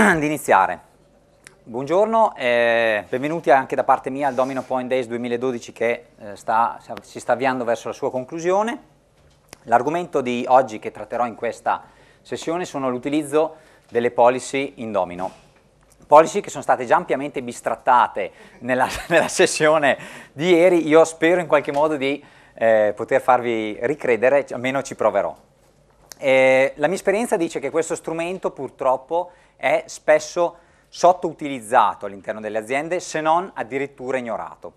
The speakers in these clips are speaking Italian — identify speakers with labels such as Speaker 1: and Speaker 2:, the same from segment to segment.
Speaker 1: di iniziare. Buongiorno e eh, benvenuti anche da parte mia al Domino Point Days 2012 che eh, sta, si sta avviando verso la sua conclusione. L'argomento di oggi che tratterò in questa sessione sono l'utilizzo delle policy in Domino. Policy che sono state già ampiamente bistrattate nella, nella sessione di ieri, io spero in qualche modo di eh, poter farvi ricredere, almeno ci proverò. Eh, la mia esperienza dice che questo strumento purtroppo è spesso sottoutilizzato all'interno delle aziende, se non addirittura ignorato.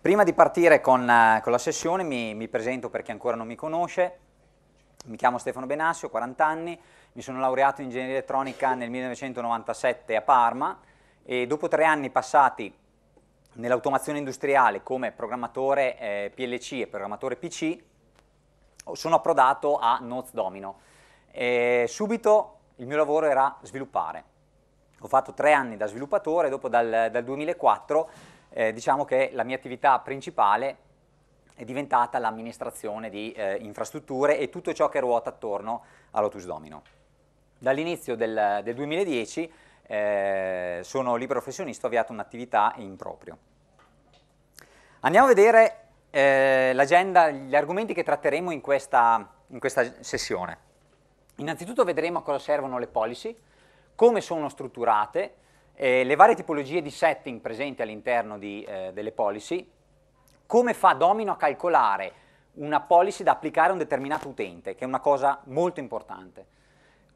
Speaker 1: Prima di partire con, eh, con la sessione mi, mi, presento per chi ancora non mi conosce, mi chiamo Stefano Benassio, 40 anni, mi sono laureato in ingegneria elettronica nel 1997 a Parma e dopo tre anni passati nell'automazione industriale come programmatore eh, PLC e programmatore PC sono approdato a Notes Domino. E subito il mio lavoro era sviluppare. Ho fatto tre anni da sviluppatore, dopo dal, dal 2004 eh, diciamo che la mia attività principale è diventata l'amministrazione di eh, infrastrutture e tutto ciò che ruota attorno a Lotus Domino. Dall'inizio del, del 2010 eh, sono libero professionista, ho avviato un'attività in proprio. Andiamo a vedere eh, l'agenda, gli argomenti che tratteremo in questa, in questa sessione. Innanzitutto vedremo a cosa servono le policy, come sono strutturate, eh, le varie tipologie di setting presenti all'interno eh, delle policy, come fa Domino a calcolare una policy da applicare a un determinato utente, che è una cosa molto importante.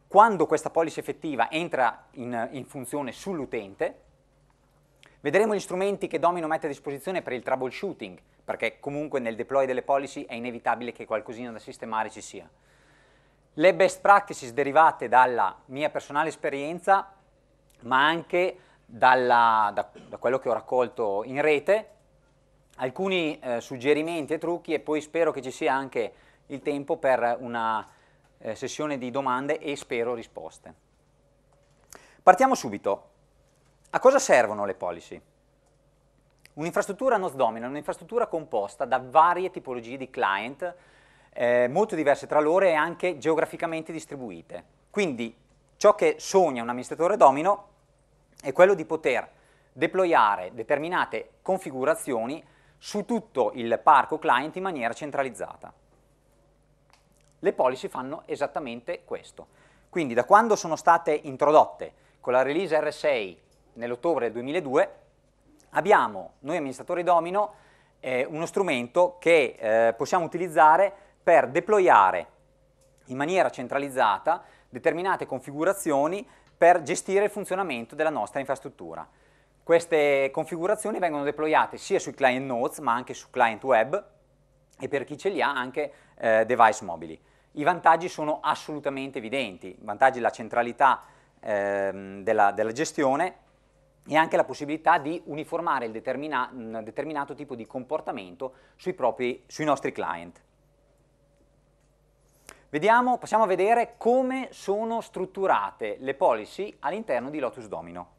Speaker 1: Quando questa policy effettiva entra in, in funzione sull'utente, Vedremo gli strumenti che Domino mette a disposizione per il troubleshooting, perché comunque nel deploy delle policy è inevitabile che qualcosina da sistemare ci sia. Le best practices derivate dalla mia personale esperienza, ma anche dalla, da, da, quello che ho raccolto in rete, alcuni eh, suggerimenti e trucchi e poi spero che ci sia anche il tempo per una eh, sessione di domande e spero risposte. Partiamo subito. A cosa servono le policy? Un'infrastruttura nose domino è un'infrastruttura composta da varie tipologie di client, eh, molto diverse tra loro e anche geograficamente distribuite. Quindi ciò che sogna un amministratore domino è quello di poter deployare determinate configurazioni su tutto il parco client in maniera centralizzata. Le policy fanno esattamente questo. Quindi da quando sono state introdotte con la release R6 nell'ottobre del 2002, abbiamo noi amministratori domino eh, uno strumento che eh, possiamo utilizzare per deployare in maniera centralizzata determinate configurazioni per gestire il funzionamento della nostra infrastruttura. Queste configurazioni vengono deployate sia sui client nodes ma anche su client web e per chi ce li ha anche eh, device mobili. I vantaggi sono assolutamente evidenti, vantaggi della centralità ehm, della, della gestione e anche la possibilità di uniformare il determina determinato tipo di comportamento sui, propri, sui nostri client. Vediamo, passiamo a vedere come sono strutturate le policy all'interno di Lotus Domino.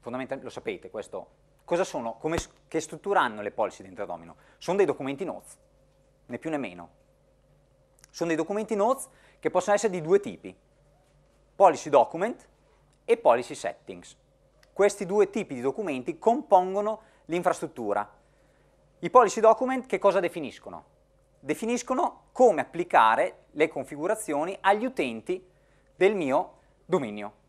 Speaker 1: Fondamentalmente lo sapete questo. Cosa sono, come, che struttura hanno le policy dentro Domino? Sono dei documenti notes, né più né meno. Sono dei documenti notes che possono essere di due tipi. Policy document, e policy settings. Questi due tipi di documenti compongono l'infrastruttura. I policy document che cosa definiscono? Definiscono come applicare le configurazioni agli utenti del mio dominio.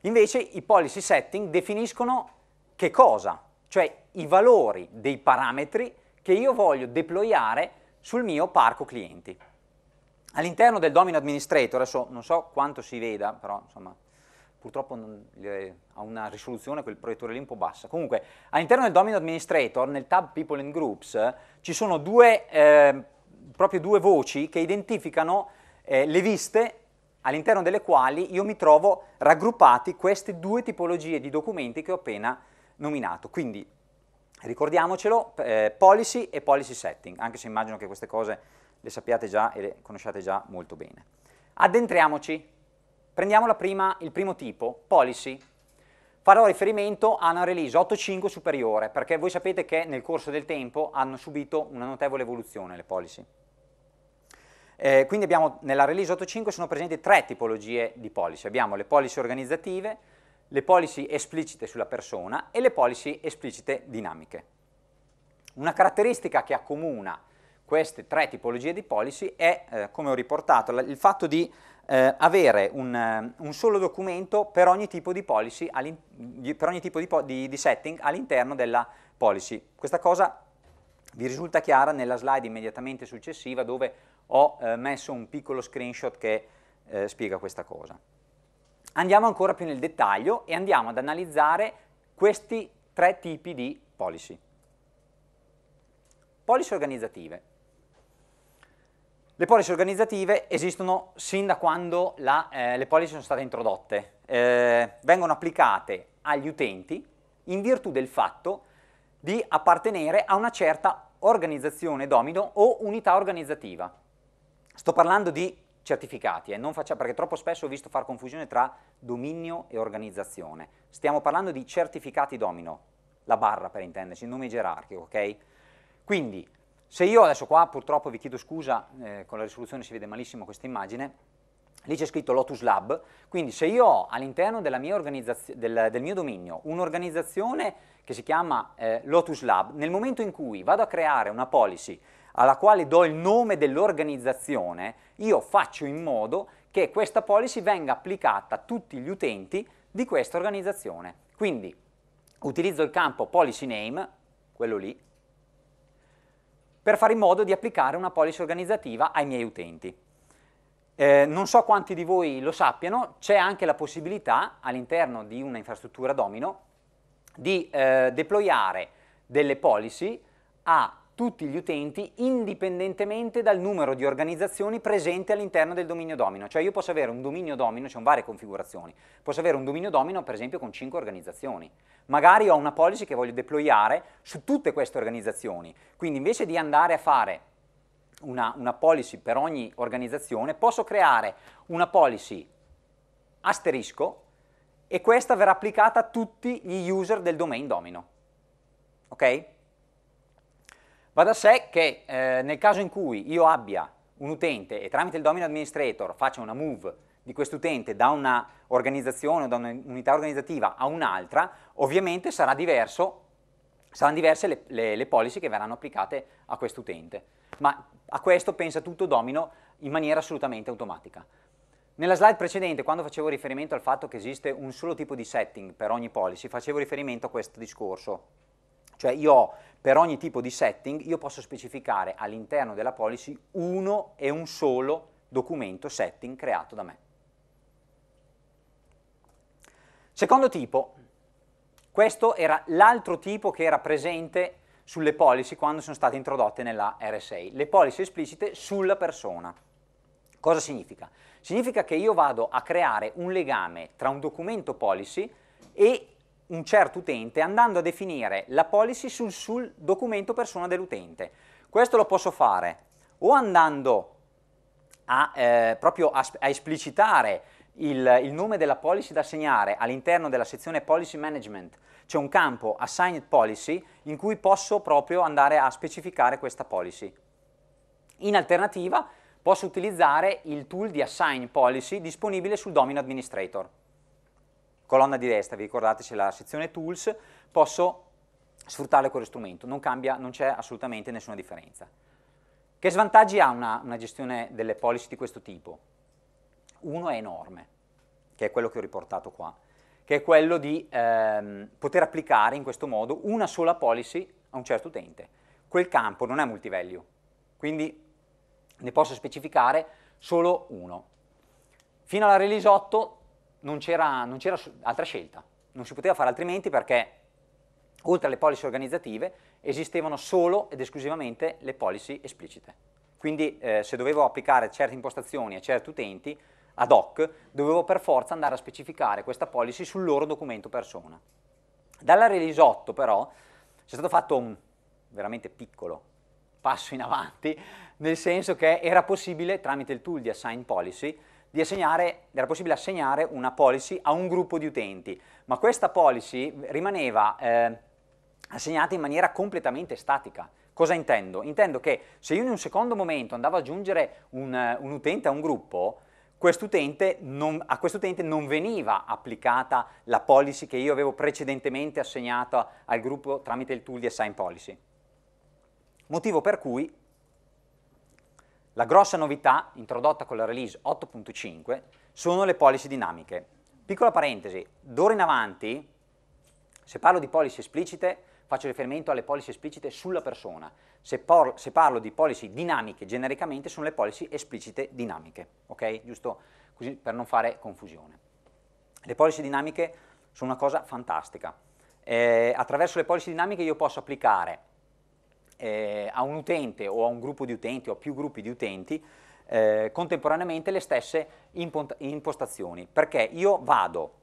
Speaker 1: Invece i policy setting definiscono che cosa, cioè i valori dei parametri che io voglio deployare sul mio parco clienti. All'interno del domino Administrator, adesso non so quanto si veda, però insomma, purtroppo non, eh, ha una risoluzione quel proiettore lì un po' bassa. Comunque, all'interno del domino Administrator, nel tab People and Groups, ci sono due, eh, proprio due voci che identificano eh, le viste all'interno delle quali io mi trovo raggruppati queste due tipologie di documenti che ho appena nominato. Quindi, ricordiamocelo, eh, policy e policy setting, anche se immagino che queste cose le sappiate già e le conosciate già molto bene. Addentriamoci, prendiamo prima, il primo tipo, policy. Farò riferimento a una release 8.5 superiore, perché voi sapete che nel corso del tempo hanno subito una notevole evoluzione le policy. Eh, quindi abbiamo, nella release 8.5 sono presenti tre tipologie di policy. Abbiamo le policy organizzative, le policy esplicite sulla persona e le policy esplicite dinamiche. Una caratteristica che accomuna queste tre tipologie di policy è, eh, come ho riportato, il fatto di eh, avere un, eh, un, solo documento per ogni tipo di, policy, per ogni tipo di, di, di setting all'interno della policy. Questa cosa vi risulta chiara nella slide immediatamente successiva dove ho eh, messo un piccolo screenshot che eh, spiega questa cosa. Andiamo ancora più nel dettaglio e andiamo ad analizzare questi tre tipi di policy. Policy organizzative. Le policy organizzative esistono sin da quando la, eh, le policy sono state introdotte, eh, vengono applicate agli utenti in virtù del fatto di appartenere a una certa organizzazione domino o unità organizzativa. Sto parlando di certificati, eh, faccia, perché troppo spesso ho visto far confusione tra dominio e organizzazione. Stiamo parlando di certificati domino, la barra per intenderci, il nome gerarchico, ok? Quindi se io adesso qua purtroppo vi chiedo scusa, eh, con la risoluzione si vede malissimo questa immagine, lì c'è scritto Lotus Lab, quindi se io ho all'interno del, del, mio dominio un'organizzazione che si chiama eh, Lotus Lab, nel momento in cui vado a creare una policy alla quale do il nome dell'organizzazione, io faccio in modo che questa policy venga applicata a tutti gli utenti di questa organizzazione. Quindi utilizzo il campo policy name, quello lì, per fare in modo di applicare una policy organizzativa ai miei utenti. Eh, non so quanti di voi lo sappiano, c'è anche la possibilità all'interno di un'infrastruttura domino di eh, deployare delle policy a tutti gli utenti indipendentemente dal numero di organizzazioni presenti all'interno del dominio domino. Cioè io posso avere un dominio domino, ci sono varie configurazioni, posso avere un dominio domino per esempio con 5 organizzazioni. Magari ho una policy che voglio deployare su tutte queste organizzazioni, quindi invece di andare a fare una, una policy per ogni organizzazione, posso creare una policy asterisco e questa verrà applicata a tutti gli user del domain domino. Ok? Va da sé che eh, nel caso in cui io abbia un utente e tramite il domino administrator faccia una move di quest'utente da un'organizzazione o da un'unità organizzativa a un'altra, ovviamente sarà diverso, saranno diverse le, le, le policy che verranno applicate a quest'utente. Ma a questo pensa tutto domino in maniera assolutamente automatica. Nella slide precedente, quando facevo riferimento al fatto che esiste un solo tipo di setting per ogni policy, facevo riferimento a questo discorso. Cioè io ho per ogni tipo di setting io posso specificare all'interno della policy uno e un solo documento setting creato da me. Secondo tipo, questo era l'altro tipo che era presente sulle policy quando sono state introdotte nella RSA, le policy esplicite sulla persona. Cosa significa? Significa che io vado a creare un legame tra un documento policy e un certo utente andando a definire la policy sul, sul documento persona dell'utente. Questo lo posso fare o andando a, eh, proprio a, a esplicitare il, il, nome della policy da assegnare all'interno della sezione Policy Management c'è un campo Assigned Policy in cui posso proprio andare a specificare questa policy. In alternativa posso utilizzare il tool di Assign Policy disponibile sul Domino Administrator colonna di destra, vi ricordate c'è la sezione Tools, posso sfruttarle con lo strumento, non cambia, non c'è assolutamente nessuna differenza. Che svantaggi ha una, una gestione delle policy di questo tipo? Uno è enorme, che è quello che ho riportato qua, che è quello di ehm, poter applicare in questo modo una sola policy a un certo utente. Quel campo non è multivalue, quindi ne posso specificare solo uno. Fino alla release 8 non c'era altra scelta, non si poteva fare altrimenti perché oltre alle policy organizzative esistevano solo ed esclusivamente le policy esplicite. Quindi eh, se dovevo applicare certe impostazioni a certi utenti ad hoc, dovevo per forza andare a specificare questa policy sul loro documento persona. Dalla release 8 però c'è stato fatto un veramente piccolo passo in avanti, nel senso che era possibile tramite il tool di assign policy di assegnare, era possibile assegnare una policy a un gruppo di utenti, ma questa policy rimaneva eh, assegnata in maniera completamente statica. Cosa intendo? Intendo che se io in un secondo momento andavo ad aggiungere un, eh, un utente a un gruppo, quest'utente non, a quest'utente non veniva applicata la policy che io avevo precedentemente assegnato al gruppo tramite il tool di assign policy. Motivo per cui la grossa novità introdotta con la release 8.5 sono le policy dinamiche. Piccola parentesi, d'ora in avanti, se parlo di policy esplicite, faccio riferimento alle policy esplicite sulla persona. Se, por, se parlo di policy dinamiche, genericamente sono le policy esplicite dinamiche, ok? Giusto così per non fare confusione. Le policy dinamiche sono una cosa fantastica. Eh, attraverso le policy dinamiche io posso applicare eh, a un utente o a un gruppo di utenti o a più gruppi di utenti eh, contemporaneamente le stesse impostazioni, perché io vado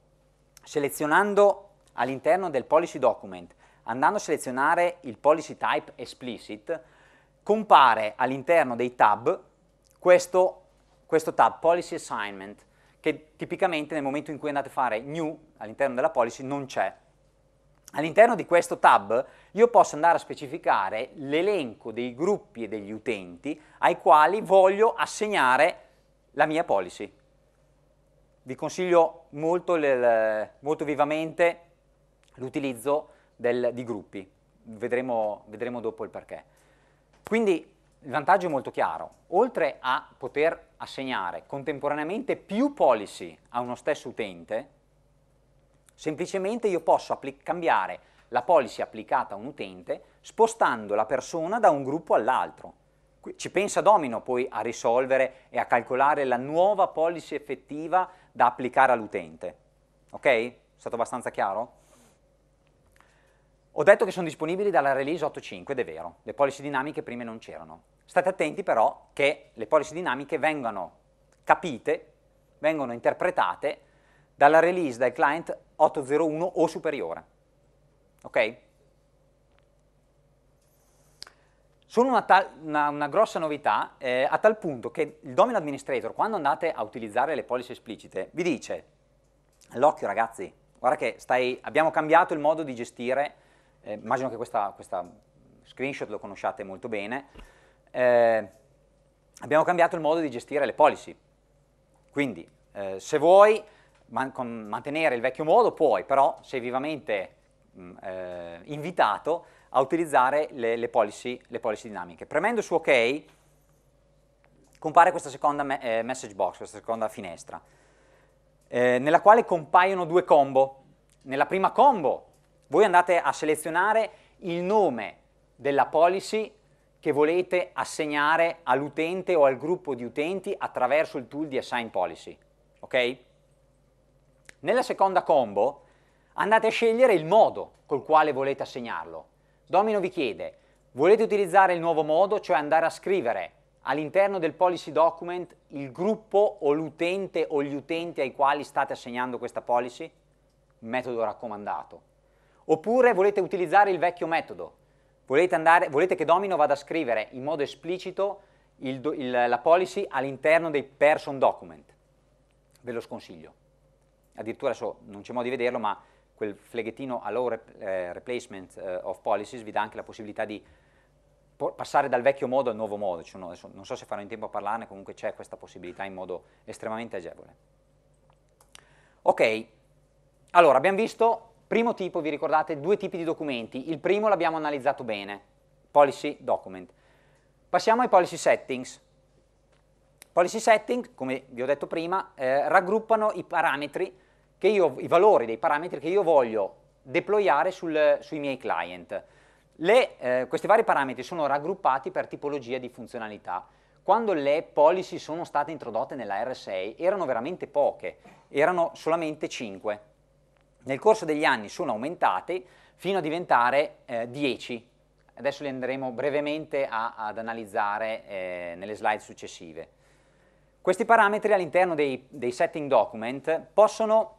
Speaker 1: selezionando all'interno del policy document, andando a selezionare il policy type explicit, compare all'interno dei tab questo, questo tab policy assignment, che tipicamente nel momento in cui andate a fare new all'interno della policy non c'è. All'interno di questo tab io posso andare a specificare l'elenco dei gruppi e degli utenti ai quali voglio assegnare la mia policy. Vi consiglio molto, molto vivamente l'utilizzo di gruppi, vedremo, vedremo dopo il perché. Quindi il vantaggio è molto chiaro, oltre a poter assegnare contemporaneamente più policy a uno stesso utente, semplicemente io posso cambiare la policy applicata a un utente spostando la persona da un gruppo all'altro. Ci pensa Domino poi a risolvere e a calcolare la nuova policy effettiva da applicare all'utente. Ok? È stato abbastanza chiaro? Ho detto che sono disponibili dalla release 8.5 ed è vero, le policy dinamiche prima non c'erano. State attenti però che le policy dinamiche vengano capite, vengono interpretate dalla release del client 8.01 o superiore ok? Sono una, tal, una, una grossa novità eh, a tal punto che il Domain Administrator, quando andate a utilizzare le policy esplicite, vi dice, l'occhio ragazzi, guarda che stai, abbiamo cambiato il modo di gestire, eh, immagino che questa, questa, screenshot lo conosciate molto bene, eh, abbiamo cambiato il modo di gestire le policy, quindi eh, se vuoi man mantenere il vecchio modo puoi, però se vivamente Mm, eh, invitato a utilizzare le, le, policy, le, policy, dinamiche. Premendo su ok compare questa seconda me eh, message box, questa seconda finestra, eh, nella quale compaiono due combo. Nella prima combo voi andate a selezionare il nome della policy che volete assegnare all'utente o al gruppo di utenti attraverso il tool di Assign Policy. Ok? Nella seconda combo andate a scegliere il modo col quale volete assegnarlo. Domino vi chiede, volete utilizzare il nuovo modo, cioè andare a scrivere all'interno del policy document il gruppo o l'utente o gli utenti ai quali state assegnando questa policy? Metodo raccomandato. Oppure volete utilizzare il vecchio metodo, volete, andare, volete che Domino vada a scrivere in modo esplicito il, il, la policy all'interno dei person document. Ve lo sconsiglio. Addirittura adesso non c'è modo di vederlo, ma quel fleghettino Allow rep, eh, Replacement eh, of Policies vi dà anche la possibilità di passare dal vecchio modo al nuovo modo, cioè, no, non so se farò in tempo a parlarne, comunque c'è questa possibilità in modo estremamente agevole. Ok, allora abbiamo visto, primo tipo, vi ricordate, due tipi di documenti, il primo l'abbiamo analizzato bene, Policy Document. Passiamo ai Policy Settings. Policy Settings, come vi ho detto prima, eh, raggruppano i parametri che io, i valori dei parametri che io voglio deployare sul, sui miei client. Le, eh, questi vari parametri sono raggruppati per tipologia di funzionalità. Quando le policy sono state introdotte nella R6 erano veramente poche, erano solamente 5. Nel corso degli anni sono aumentate fino a diventare eh, 10. Adesso le andremo brevemente a, ad analizzare eh, nelle slide successive. Questi parametri all'interno dei, dei setting document possono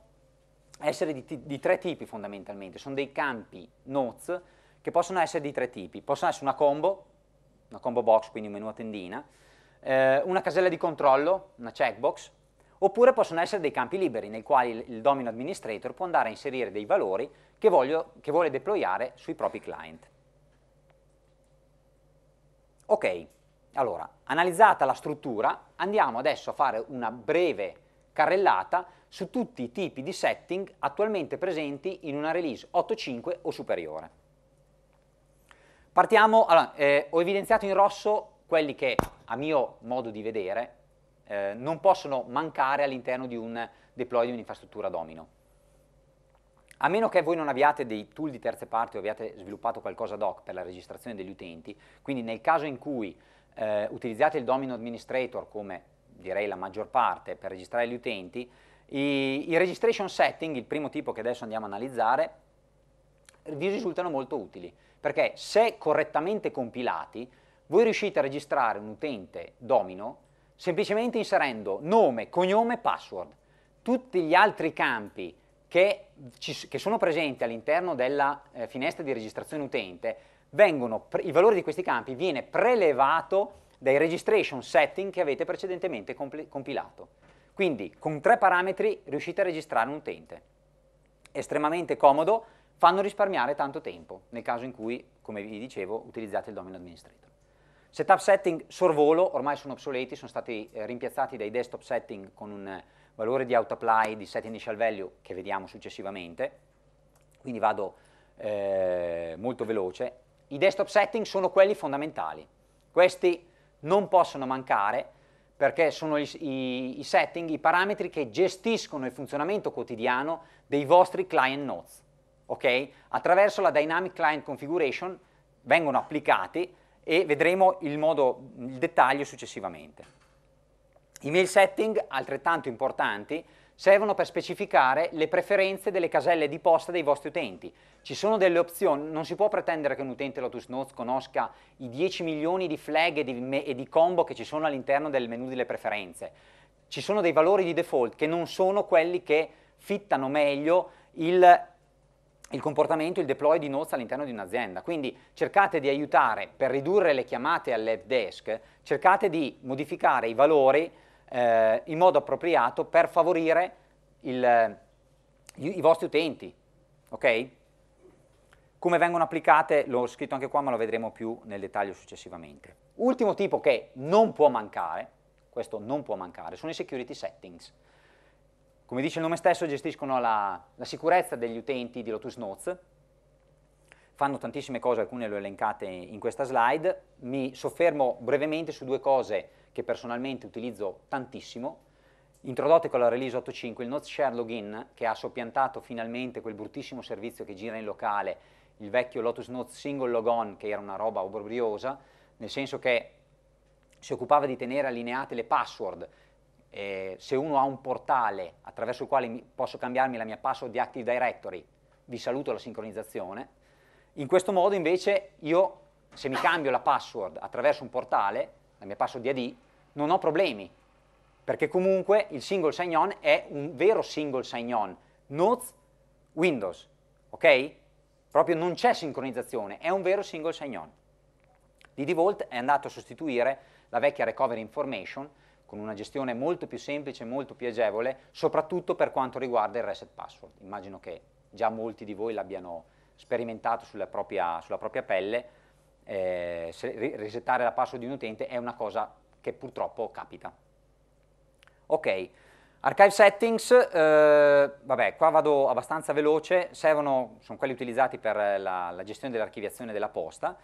Speaker 1: essere di, di, tre tipi fondamentalmente, sono dei campi notes che possono essere di tre tipi, possono essere una combo, una combo box, quindi un menu a tendina, eh, una casella di controllo, una checkbox, oppure possono essere dei campi liberi nei quali il domino administrator può andare a inserire dei valori che, voglio, che vuole deployare sui propri client. Ok, allora, analizzata la struttura, andiamo adesso a fare una breve carrellata su tutti i tipi di setting attualmente presenti in una release 8.5 o superiore. Partiamo, allora, eh, ho evidenziato in rosso quelli che, a mio modo di vedere, eh, non possono mancare all'interno di un deploy di un'infrastruttura domino. A meno che voi non abbiate dei tool di terze parti o abbiate sviluppato qualcosa ad hoc per la registrazione degli utenti, quindi nel caso in cui eh, utilizzate il domino administrator come direi la maggior parte per registrare gli utenti, i, I registration setting, il primo tipo che adesso andiamo a analizzare, vi risultano molto utili, perché se correttamente compilati, voi riuscite a registrare un utente domino semplicemente inserendo nome, cognome, password. Tutti gli altri campi che, ci, che sono presenti all'interno della eh, finestra di registrazione utente, vengono, il valore di questi campi viene prelevato dai registration setting che avete precedentemente compilato. Quindi con tre parametri riuscite a registrare un utente. Estremamente comodo, fanno risparmiare tanto tempo nel caso in cui, come vi dicevo, utilizzate il domino administrator. Setup setting sorvolo, ormai sono obsoleti, sono stati eh, rimpiazzati dai desktop setting con un valore di auto apply di set initial value che vediamo successivamente, quindi vado eh, molto veloce. I desktop setting sono quelli fondamentali, questi non possono mancare, perché sono i, i, i setting, i parametri che gestiscono il funzionamento quotidiano dei vostri client nodes. Ok? Attraverso la Dynamic Client Configuration vengono applicati e vedremo il, modo, il dettaglio successivamente. I mail setting, altrettanto importanti, servono per specificare le preferenze delle caselle di posta dei vostri utenti. Ci sono delle opzioni, non si può pretendere che un utente Lotus Notes conosca i 10 milioni di flag e di, e di combo che ci sono all'interno del menu delle preferenze. Ci sono dei valori di default che non sono quelli che fittano meglio il, il comportamento, il deploy di Notes all'interno di un'azienda. Quindi cercate di aiutare per ridurre le chiamate all'help desk, cercate di modificare i valori eh, in modo appropriato per favorire il, i, i vostri utenti. Ok? Come vengono applicate, l'ho scritto anche qua, ma lo vedremo più nel dettaglio successivamente. Ultimo tipo che non può mancare, questo non può mancare, sono i security settings. Come dice il nome stesso, gestiscono la, la sicurezza degli utenti di Lotus Notes, fanno tantissime cose, alcune le ho elencate in questa slide, mi soffermo brevemente su due cose che personalmente utilizzo tantissimo, introdotte con la release 8.5 il Note Share Login che ha soppiantato finalmente quel bruttissimo servizio che gira in locale, il vecchio Lotus Note Single Logon che era una roba obbrobriosa, nel senso che si occupava di tenere allineate le password. Eh, se uno ha un portale attraverso il quale posso cambiarmi la mia password di Active Directory, vi saluto la sincronizzazione. In questo modo invece io, se mi cambio la password attraverso un portale, la mia password di AD, non ho problemi, perché comunque il single sign-on è un vero single sign-on, not Windows, ok? Proprio non c'è sincronizzazione, è un vero single sign-on. DDVolt è andato a sostituire la vecchia recovery information con una gestione molto più semplice, molto più agevole, soprattutto per quanto riguarda il reset password. Immagino che già molti di voi l'abbiano sperimentato sulla propria, sulla propria pelle, eh, resettare la password di un utente è una cosa che purtroppo capita. Ok, archive settings, eh, vabbè qua vado abbastanza veloce, servono, sono quelli utilizzati per la, la gestione dell'archiviazione della posta,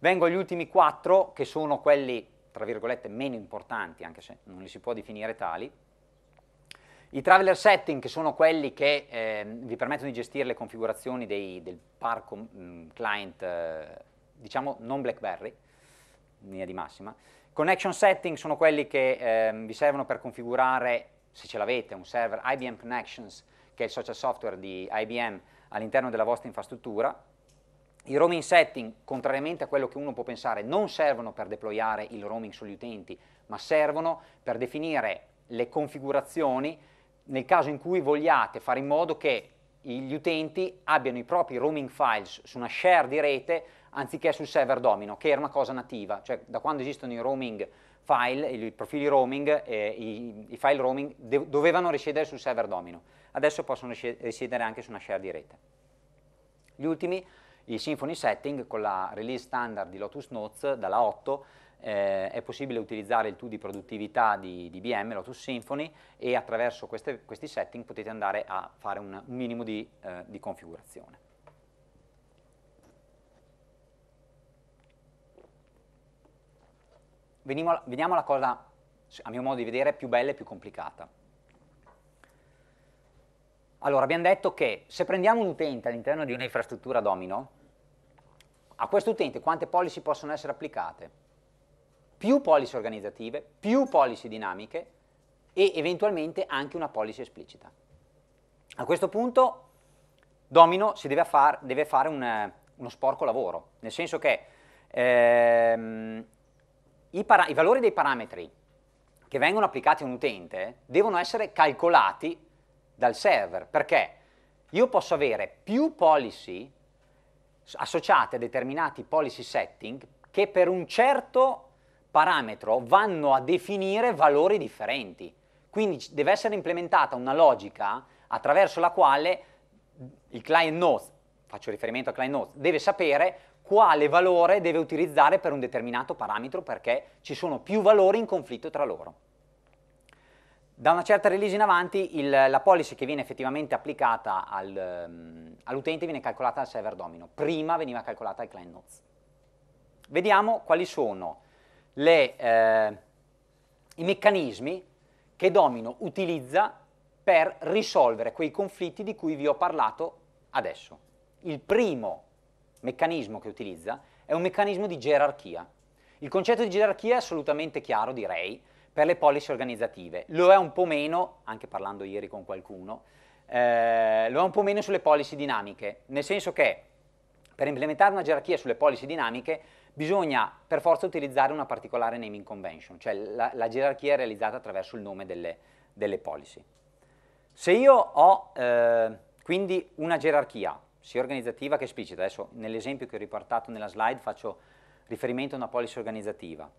Speaker 1: vengo agli ultimi quattro che sono quelli tra virgolette meno importanti anche se non li si può definire tali, i traveler setting, che sono quelli che eh, vi permettono di gestire le configurazioni dei, del parco mh, mm, client eh, diciamo non BlackBerry, in linea di massima. Connection setting sono quelli che eh, vi servono per configurare, se ce l'avete, un server IBM Connections, che è il social software di IBM all'interno della vostra infrastruttura. I roaming setting, contrariamente a quello che uno può pensare, non servono per deployare il roaming sugli utenti, ma servono per definire le configurazioni nel caso in cui vogliate fare in modo che gli utenti abbiano i propri roaming files su una share di rete anziché sul server domino, che era una cosa nativa, cioè da quando esistono i roaming file, i profili roaming, eh, i, i, file roaming dovevano risiedere sul server domino, adesso possono risiedere anche su una share di rete. Gli ultimi, i Symfony Setting con la release standard di Lotus Notes dalla 8, eh, è possibile utilizzare il tool di produttività di, di BM, Lotus Symfony, e attraverso queste, questi setting potete andare a fare un, un minimo di, eh, di configurazione. veniamo, veniamo alla cosa, a mio modo di vedere, più bella e più complicata. Allora, abbiamo detto che se prendiamo un utente all'interno di un'infrastruttura domino, a questo utente quante policy possono essere applicate? Più policy organizzative, più policy dinamiche e eventualmente anche una policy esplicita. A questo punto domino si deve, far, deve fare un, eh, uno sporco lavoro, nel senso che ehm, i, para- i valori dei parametri che vengono applicati a un utente devono essere calcolati dal server, perché io posso avere più policy associate a determinati policy setting che per un certo parametro vanno a definire valori differenti. Quindi deve essere implementata una logica attraverso la quale il client node, faccio riferimento al client node, deve sapere quale valore deve utilizzare per un determinato parametro perché ci sono più valori in conflitto tra loro. Da una certa release in avanti il, la policy che viene effettivamente applicata al, um, all'utente viene calcolata al server domino, prima veniva calcolata al client nodes. Vediamo quali sono le, eh, i meccanismi che domino utilizza per risolvere quei conflitti di cui vi ho parlato adesso. Il primo meccanismo che utilizza è un meccanismo di gerarchia. Il concetto di gerarchia è assolutamente chiaro, direi, per le policy organizzative. Lo è un po' meno, anche parlando ieri con qualcuno, eh, lo è un po' meno sulle policy dinamiche, nel senso che per implementare una gerarchia sulle policy dinamiche bisogna per forza utilizzare una particolare naming convention, cioè la, la gerarchia è realizzata attraverso il nome delle, delle policy. Se io ho eh, quindi una gerarchia sia organizzativa che esplicita. Adesso nell'esempio che ho riportato nella slide faccio riferimento a una policy organizzativa.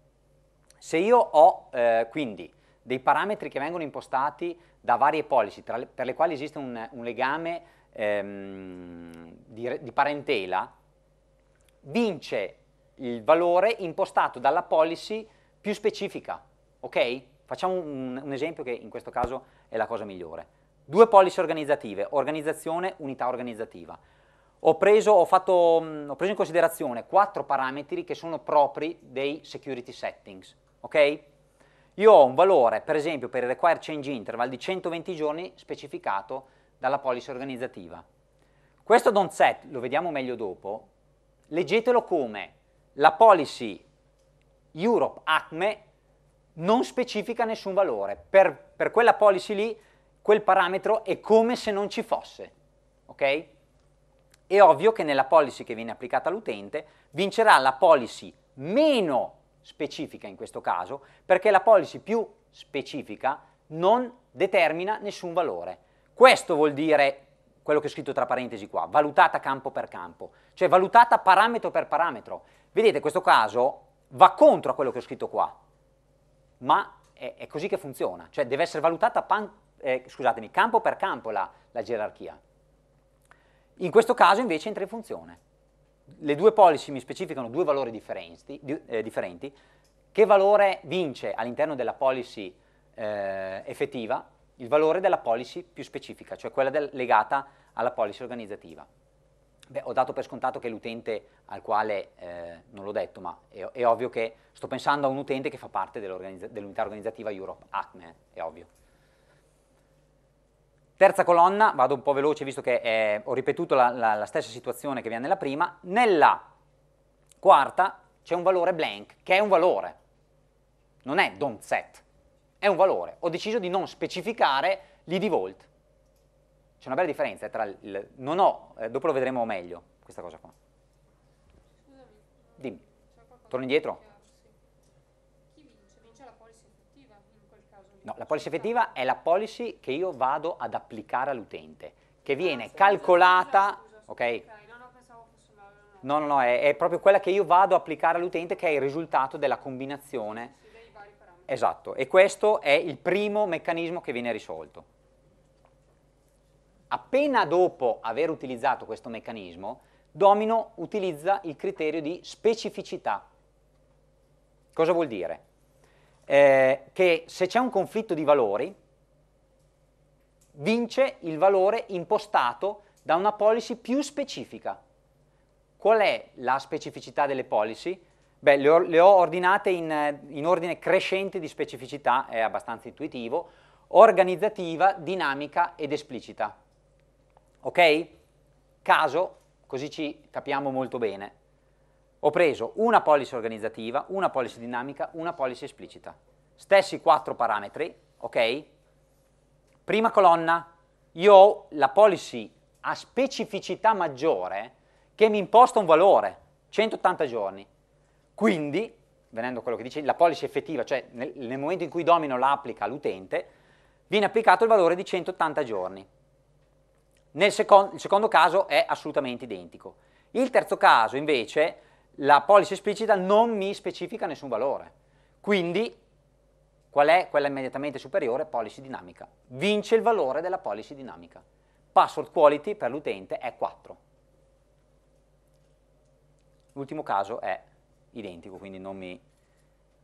Speaker 1: Se io ho eh, quindi dei parametri che vengono impostati da varie policy, le, per le quali esiste un, un legame ehm, di, di parentela, vince il valore impostato dalla policy più specifica, ok? Facciamo un, un, esempio che in questo caso è la cosa migliore. Due pollici organizzative, organizzazione, unità organizzativa. Ho preso, ho, fatto, ho preso, in considerazione quattro parametri che sono propri dei security settings, ok? Io ho un valore, per esempio, per il require change interval di 120 giorni specificato dalla policy organizzativa. Questo don't set, lo vediamo meglio dopo, leggetelo come la policy Europe ACME non specifica nessun valore. Per, per quella policy lì quel parametro è come se non ci fosse, ok? È ovvio che nella policy che viene applicata all'utente vincerà la policy meno specifica in questo caso, perché la policy più specifica non determina nessun valore. Questo vuol dire quello che ho scritto tra parentesi qua, valutata campo per campo, cioè valutata parametro per parametro. Vedete, questo caso va contro a quello che ho scritto qua, ma è, è così che funziona, cioè deve essere valutata pan- eh, scusatemi, campo per campo la, la gerarchia. In questo caso invece entra in funzione. Le due policy mi specificano due valori differenti, eh, differenti. che valore vince all'interno della policy eh, effettiva? Il valore della policy più specifica, cioè quella del, legata alla policy organizzativa. Beh, ho dato per scontato che l'utente al quale, eh, non l'ho detto, ma è, è, ovvio che sto pensando a un utente che fa parte dell'unità organizzativa Europe, ACME, è ovvio. Terza colonna, vado un po' veloce visto che eh, ho ripetuto la, la, la stessa situazione che viene nella prima, nella quarta c'è un valore blank, che è un valore, non è don't set, è un valore. Ho deciso di non specificare l'id volt. C'è una bella differenza tra il non ho, eh, dopo lo vedremo meglio, questa cosa qua. Dimmi, torno indietro. No, la policy effettiva è la policy che io vado ad applicare all'utente, che viene ah, calcolata... Scusa, scusa, ok? okay no, no, no, no, no è, è, proprio quella che io vado ad applicare all'utente che è il risultato della combinazione. Sì, dei vari parametri. Esatto, e questo è il primo meccanismo che viene risolto. Appena dopo aver utilizzato questo meccanismo, Domino utilizza il criterio di specificità. Cosa vuol dire? eh, che se c'è un conflitto di valori, vince il valore impostato da una policy più specifica. Qual è la specificità delle policy? Beh, le ho, le ho ordinate in, in ordine crescente di specificità, è abbastanza intuitivo, organizzativa, dinamica ed esplicita. Ok? Caso, così ci capiamo molto bene ho preso una policy organizzativa, una policy dinamica, una policy esplicita. Stessi quattro parametri, ok? Prima colonna, io ho la policy a specificità maggiore che mi imposta un valore, 180 giorni. Quindi, venendo a quello che dice, la policy effettiva, cioè nel, nel momento in cui domino la applica all'utente, viene applicato il valore di 180 giorni. Nel secondo, il secondo caso è assolutamente identico. Il terzo caso, invece, la policy esplicita non mi specifica nessun valore. Quindi qual è quella immediatamente superiore? Policy dinamica. Vince il valore della policy dinamica. Password quality per l'utente è 4. L'ultimo caso è identico, quindi non mi,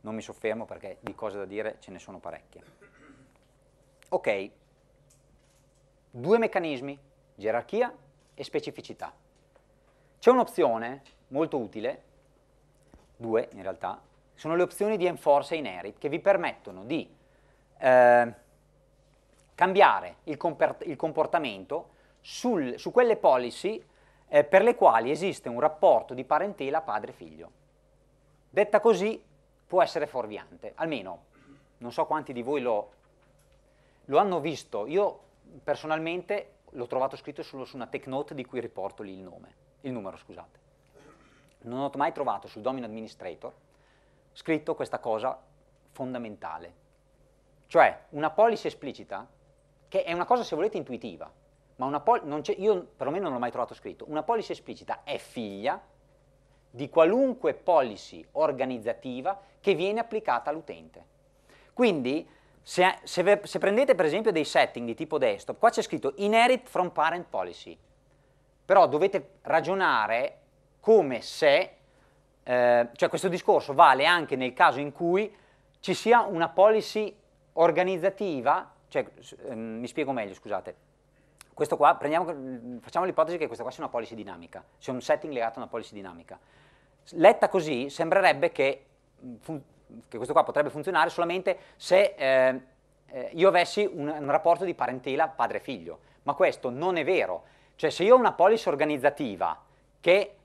Speaker 1: non mi soffermo perché di cose da dire ce ne sono parecchie. Ok, due meccanismi, gerarchia e specificità. C'è un'opzione molto utile, due in realtà, sono le opzioni di Enforce e Inherit che vi permettono di eh, cambiare il, il comportamento sul, su quelle policy eh, per le quali esiste un rapporto di parentela padre-figlio. Detta così può essere fuorviante, almeno non so quanti di voi lo, lo hanno visto, io personalmente l'ho trovato scritto solo su una tech note di cui riporto lì il nome, il numero, scusate non ho mai trovato sul Domino administrator scritto questa cosa fondamentale. Cioè una policy esplicita, che è una cosa se volete intuitiva, ma io perlomeno non l'ho mai trovato scritto, una policy esplicita è figlia di qualunque policy organizzativa che viene applicata all'utente. Quindi se, se, se prendete per esempio dei setting di tipo desktop, qua c'è scritto inherit from parent policy, però dovete ragionare come se, eh, cioè questo discorso vale anche nel caso in cui ci sia una policy organizzativa, cioè, ehm, mi spiego meglio, scusate, questo qua, facciamo l'ipotesi che questa qua sia una policy dinamica, sia un setting legato a una policy dinamica. Letta così sembrerebbe che, mm, che questo qua potrebbe funzionare solamente se eh, eh, io avessi un, un rapporto di parentela padre-figlio, ma questo non è vero, cioè se io ho una policy organizzativa che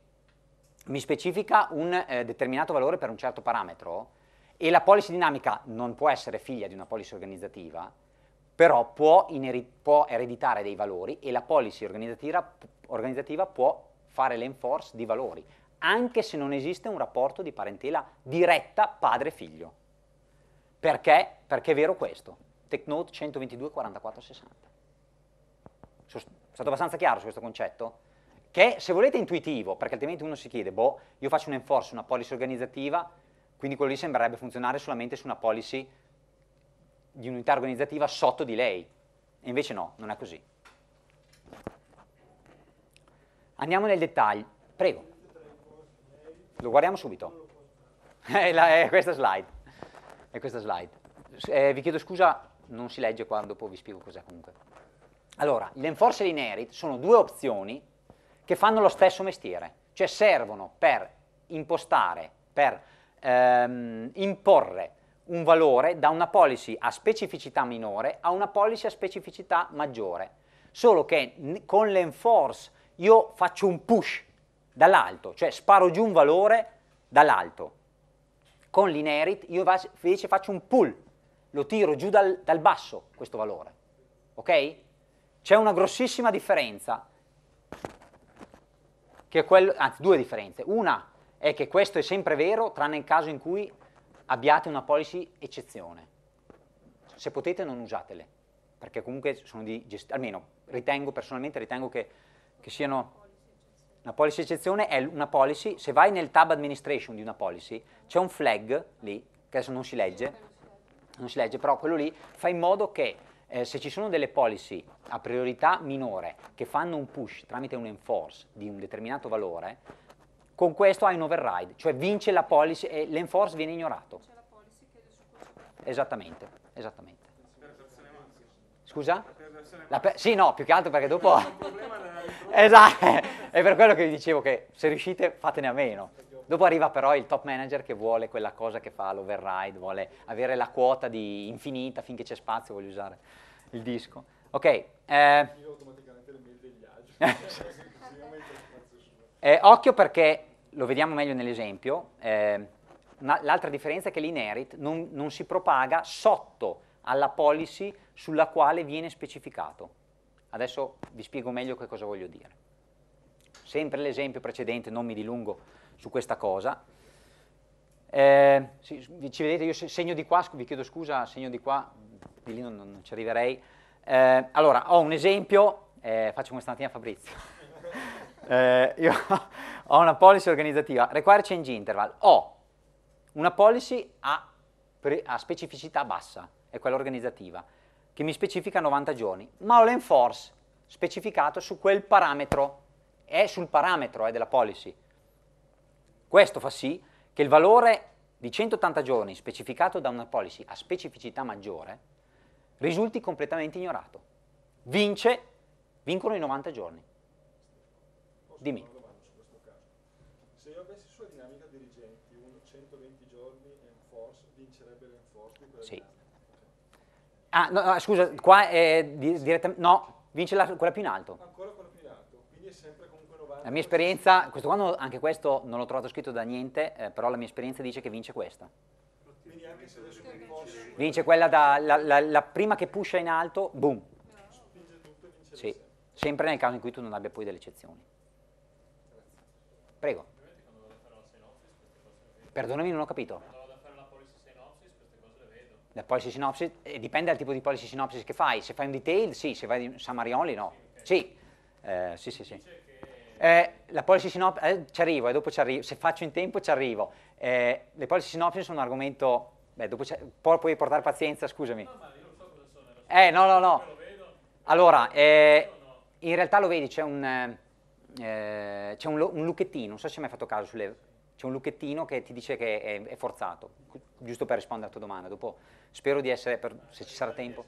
Speaker 1: mi specifica un eh, determinato valore per un certo parametro e la policy dinamica non può essere figlia di una policy organizzativa, però può, può ereditare dei valori e la policy organizzativa, organizzativa può fare l'enforce di valori, anche se non esiste un rapporto di parentela diretta padre-figlio. Perché? Perché è vero questo. TechNote 122 44 60. Sono stato abbastanza chiaro su questo concetto? che è, se volete intuitivo, perché altrimenti uno si chiede, boh, io faccio un enforce, una policy organizzativa, quindi quello lì sembrerebbe funzionare solamente su una policy di unità organizzativa sotto di lei, e invece no, non è così. Andiamo nel dettaglio, prego, lo guardiamo subito, è, la, è questa slide, è questa slide. Eh, vi chiedo scusa, non si legge qua, dopo vi spiego cos'è comunque. Allora, l'enforcer e l'inherit sono due opzioni che fanno lo stesso mestiere, cioè servono per impostare, per ehm, imporre un valore da una policy a specificità minore a una policy a specificità maggiore, solo che con l'enforce io faccio un push dall'alto, cioè sparo giù un valore dall'alto. Con l'inerit io invece faccio un pull, lo tiro giù dal, dal basso questo valore. Ok? C'è una grossissima differenza che quello, anzi due differenze. Una è che questo è sempre vero, tranne il caso in cui abbiate una policy eccezione. Se potete non usatele, perché comunque sono di gestione, almeno ritengo, personalmente ritengo che, che siano... Una policy eccezione è una policy, se vai nel tab administration di una policy, c'è un flag lì, che adesso non si legge, non si legge, però quello lì fa in modo che eh, se ci sono delle policy a priorità minore che fanno un push tramite un enforce di un determinato valore, con questo hai un override, cioè vince la policy e l'enforce viene ignorato. C'è la policy che è su questo. Esattamente, esattamente. Scusa? La per- sì, no, più che altro perché dopo... esatto, è per quello che vi dicevo che se riuscite fatene a meno. Dopo arriva però il top manager che vuole quella cosa che fa l'override, vuole avere la quota di infinita finché c'è spazio, voglio usare il disco. Ok. Eh, eh, occhio perché, lo vediamo meglio nell'esempio, eh, l'altra differenza è che l'inherit non, non si propaga sotto alla policy sulla quale viene specificato. Adesso vi spiego meglio che cosa voglio dire. Sempre l'esempio precedente, non mi dilungo su questa cosa. Eh, ci vedete, io segno di qua, vi chiedo scusa, segno di qua, di lì non, non ci arriverei. Eh, allora, ho un esempio, eh, faccio come stamattina Fabrizio. Eh, io ho una policy organizzativa, require change interval, ho una policy a, a specificità bassa, è quella organizzativa, che mi specifica 90 giorni, ma ho l'enforce specificato su quel parametro, è sul parametro eh, della policy, questo fa sì che il valore di 180 giorni specificato da una policy a specificità maggiore risulti completamente ignorato. Vince, vincono i 90 giorni. Dimmi. Se io avessi sulla dinamica dirigenti un 120 giorni enforce, vincerebbe l'enforce? Sì. Ah, no, no, scusa, qua è direttamente... No, vince la, quella più in alto. Ah, la mia esperienza, questo qua anche questo non l'ho trovato scritto da niente, eh, però la mia esperienza dice che vince questa. Vince quella da, la, la, la prima che pusha in alto, boom. Sì, sempre nel caso in cui tu non abbia poi delle eccezioni. Prego.
Speaker 2: Perdonami, non ho capito.
Speaker 1: La policy synopsis eh, dipende dal tipo di policy synopsis che fai. Se fai un detail, sì, se fai un Samarioli, no. Sì, eh, sì, sì, sì. Eh, la policy synopsis, eh, ci arrivo, e eh, dopo ci arrivo, se faccio in tempo ci arrivo. Eh, le policy synopsis sono un argomento, beh, dopo puoi portare pazienza, scusami. No, ma io non so cosa sono. Eh, no, no, no. Allora, eh, in realtà lo vedi, c'è un, eh, c'è un, lo, un lucchettino, non so se hai mai fatto caso sulle, C'è un lucchettino che ti dice che è, è forzato, giusto per rispondere alla tua domanda. Dopo spero di essere, per, se ci sarà tempo.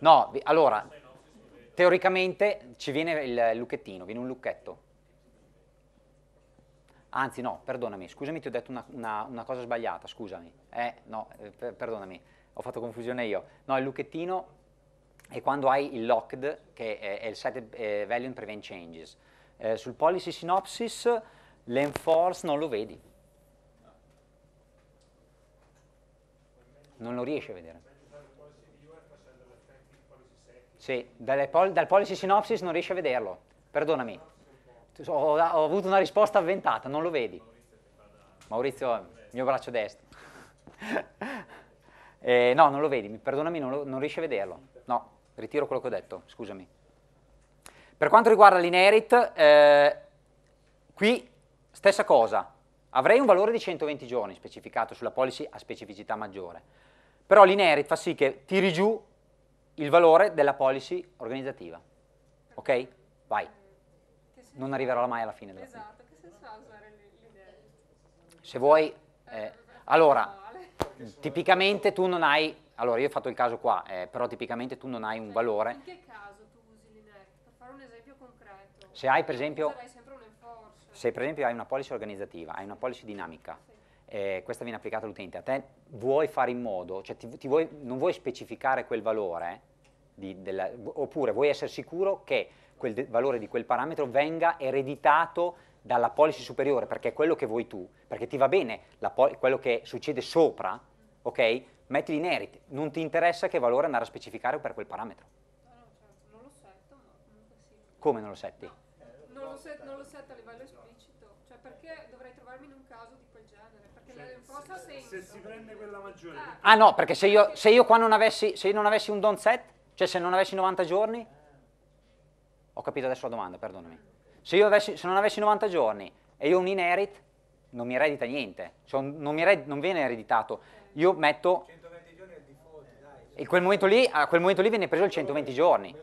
Speaker 1: No, allora, teoricamente ci viene il lucchettino, viene un lucchetto. Anzi, no, perdonami, scusami, ti ho detto una, una, una cosa sbagliata, scusami. Eh, no, eh, per, perdonami, ho fatto confusione io. No, il lucchettino è quando hai il locked, che è, è il set eh, value and prevent changes. Eh, sul policy synopsis l'enforce non lo vedi. Non lo riesci a vedere. Sì, pol- dal policy synopsis non riesci a vederlo, perdonami. Ho, ho avuto una risposta avventata, non lo vedi. Maurizio, mio braccio destro. eh, no, non lo vedi, perdonami, non, lo, non riesci a vederlo. No, ritiro quello che ho detto, scusami. Per quanto riguarda l'inherit, eh, qui stessa cosa, avrei un valore di 120 giorni specificato sulla policy a specificità maggiore, però l'inherit fa sì che tiri giù il valore della policy organizzativa. Ok? Vai. Non arriverò mai alla fine. Della esatto, che senso ha usare l'idea? Se vuoi... Eh, eh allora, tipicamente tu non hai... Allora, io ho fatto il caso qua, eh, però tipicamente tu non hai un cioè, valore... In che caso tu usi l'idea? Per fare un esempio concreto. Se hai, per esempio... Se per esempio hai una policy organizzativa, hai una policy dinamica, sì eh, questa viene applicata all'utente, a te vuoi fare in modo, cioè ti, ti vuoi, non vuoi specificare quel valore, eh, di, della, oppure vuoi essere sicuro che quel de, valore di quel parametro venga ereditato dalla policy superiore, perché è quello che vuoi tu, perché ti va bene la, quello che succede sopra, ok? Mettili in erit, non ti interessa che valore andare a specificare per quel parametro. No, no, certo, non lo setto, ma comunque sì. Come non lo setti? No, non, lo set, non lo setto a livello esplicito, cioè perché dovrei se, si prende quella maggiore. Ah. ah no, perché se io, se io qua non avessi, se io non avessi un don't set, cioè se non avessi 90 giorni, ho capito adesso la domanda, perdonami. Se, avessi, se non avessi 90 giorni e io ho un inherit, non mi eredita niente, cioè non, mi ered, non viene ereditato. Io metto... 120 giorni è il default, dai. In quel momento lì, a quel momento lì viene preso il 120 giorni.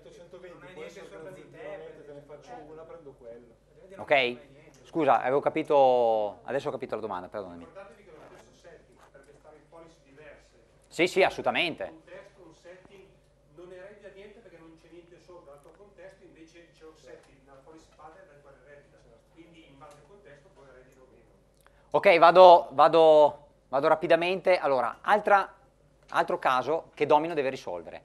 Speaker 1: Ok? Scusa, avevo capito... Adesso ho capito la domanda, perdonami. Sì, sì, assolutamente. Un contesto, un setting non ne rendi niente perché non c'è niente sopra, L'altro contesto invece c'è un setting da fuori spada e dal quale rendi, quindi in base al contesto puoi rendere o meno. Ok, vado, vado, vado rapidamente. Allora, altra, altro caso che Domino deve risolvere.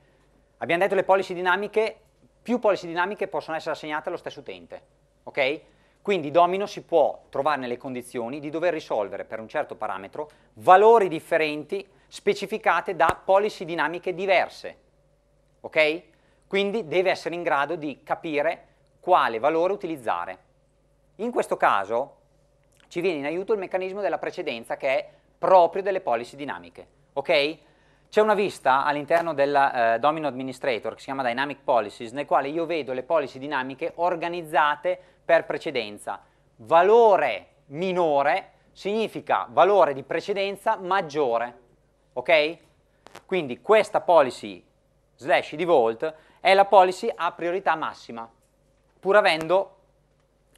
Speaker 1: Abbiamo detto le policy dinamiche, più policy dinamiche possono essere assegnate allo stesso utente, ok? Quindi Domino si può trovare nelle condizioni di dover risolvere per un certo parametro valori differenti specificate da policy dinamiche diverse, ok? Quindi deve essere in grado di capire quale valore utilizzare. In questo caso ci viene in aiuto il meccanismo della precedenza che è proprio delle policy dinamiche, ok? C'è una vista all'interno del eh, Domino Administrator che si chiama Dynamic Policies, nel quale io vedo le policy dinamiche organizzate per precedenza. Valore minore significa valore di precedenza maggiore ok? Quindi questa policy slash default è la policy a priorità massima, pur avendo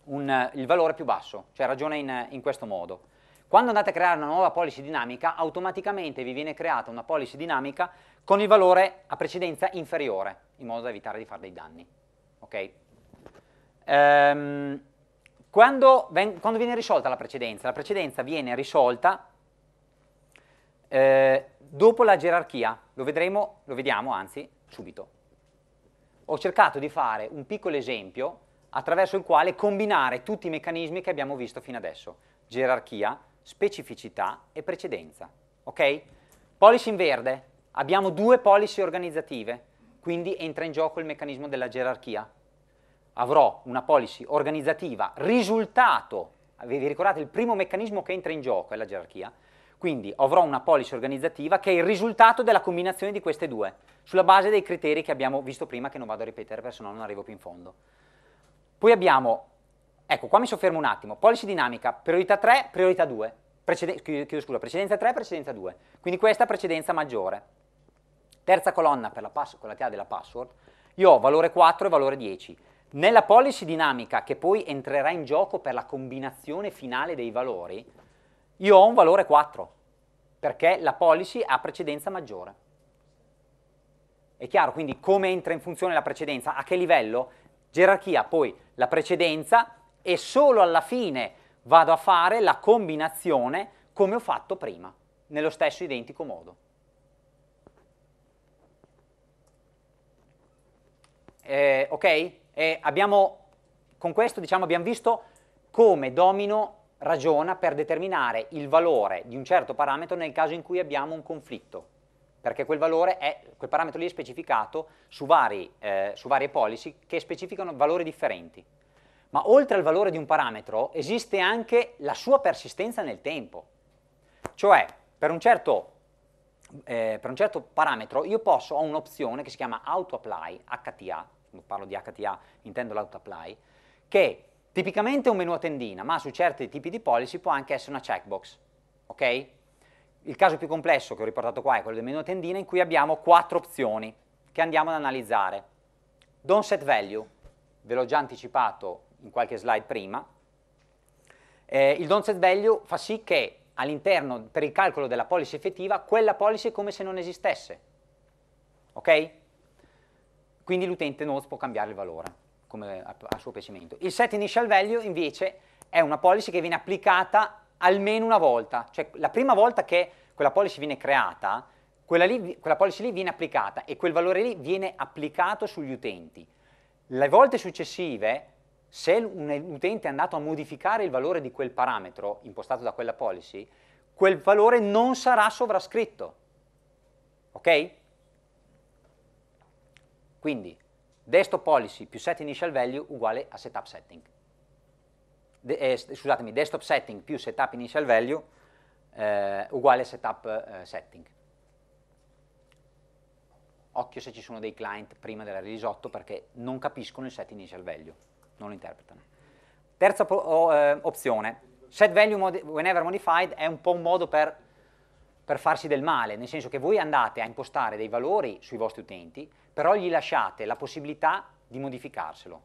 Speaker 1: un, il valore più basso, cioè ragiona in, in questo modo. Quando andate a creare una nuova policy dinamica, automaticamente vi viene creata una policy dinamica con il valore a precedenza inferiore, in modo da evitare di fare dei danni. Ok? Ehm, quando, ven- quando viene risolta la precedenza? La precedenza viene risolta eh, dopo la gerarchia, lo vedremo, lo vediamo anzi subito. Ho cercato di fare un piccolo esempio attraverso il quale combinare tutti i meccanismi che abbiamo visto fino adesso. Gerarchia, specificità e precedenza. Ok? Policy in verde. Abbiamo due policy organizzative, quindi entra in gioco il meccanismo della gerarchia. Avrò una policy organizzativa risultato, vi ricordate il primo meccanismo che entra in gioco è la gerarchia, quindi avrò una policy organizzativa che è il risultato della combinazione di queste due, sulla base dei criteri che abbiamo visto prima, che non vado a ripetere perché sennò non arrivo più in fondo. Poi abbiamo, ecco qua mi soffermo un attimo, policy dinamica, priorità 3, priorità 2, Preceden scusa, precedenza 3, precedenza 2, quindi questa precedenza maggiore. Terza colonna per la, con la chiave della password, io ho valore 4 e valore 10. Nella policy dinamica che poi entrerà in gioco per la combinazione finale dei valori, io ho un valore 4 perché la policy ha precedenza maggiore. È chiaro, quindi come entra in funzione la precedenza? A che livello? Gerarchia, poi la precedenza e solo alla fine vado a fare la combinazione come ho fatto prima, nello stesso identico modo. Eh, ok? Eh, abbiamo, con questo diciamo, abbiamo visto come domino ragiona per determinare il valore di un certo parametro nel caso in cui abbiamo un conflitto, perché quel valore è, quel parametro lì è specificato su, vari, eh, su varie policy che specificano valori differenti. Ma oltre al valore di un parametro esiste anche la sua persistenza nel tempo. Cioè, per un certo, eh, per un certo parametro io posso, ho un'opzione che si chiama auto apply, HTA, parlo di HTA intendo l'auto apply, che Tipicamente un menu a tendina, ma su certi tipi di policy può anche essere una checkbox, ok? Il caso più complesso che ho riportato qua è quello del menu a tendina in cui abbiamo quattro opzioni che andiamo ad analizzare. Don't set value, ve l'ho già anticipato in qualche slide prima. Eh, il don't set value fa sì che all'interno, per il calcolo della policy effettiva, quella policy è come se non esistesse. Ok? Quindi l'utente nodes può cambiare il valore come a, a suo piacimento. Il set initial value invece è una policy che viene applicata almeno una volta, cioè la prima volta che quella policy viene creata, quella, lì, quella, policy lì viene applicata e quel valore lì viene applicato sugli utenti. Le volte successive, se un utente è andato a modificare il valore di quel parametro impostato da quella policy, quel valore non sarà sovrascritto. Ok? Quindi desktop policy più set initial value uguale a setup setting. De, eh, scusatemi, desktop setting più setup initial value eh, uguale setup eh, setting. Occhio se ci sono dei client prima della release 8 perché non capiscono il set initial value, non lo interpretano. Terza po- o, eh, opzione, set value mod- whenever modified è un po' un modo per per farsi del male, nel senso che voi andate a impostare dei valori sui vostri utenti, però gli lasciate la possibilità di modificarselo.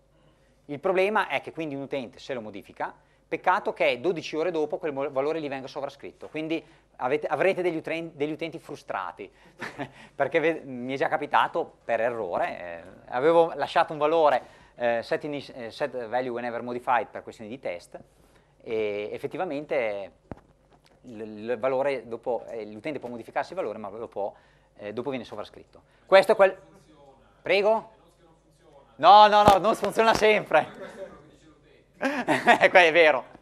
Speaker 1: Il problema è che quindi un utente se lo modifica, peccato che 12 ore dopo quel valore gli venga sovrascritto, quindi avete, avrete degli, utren, degli, utenti frustrati, perché ve, mi è già capitato per errore, eh, avevo lasciato un valore eh, set, in, eh, set value whenever modified per questioni di test e effettivamente eh, l'utente può modificarsi il valore, ma lo può, eh, dopo viene sovrascritto. Questo è quel... Prego? No, no, no, non funziona sempre. Questo è vero.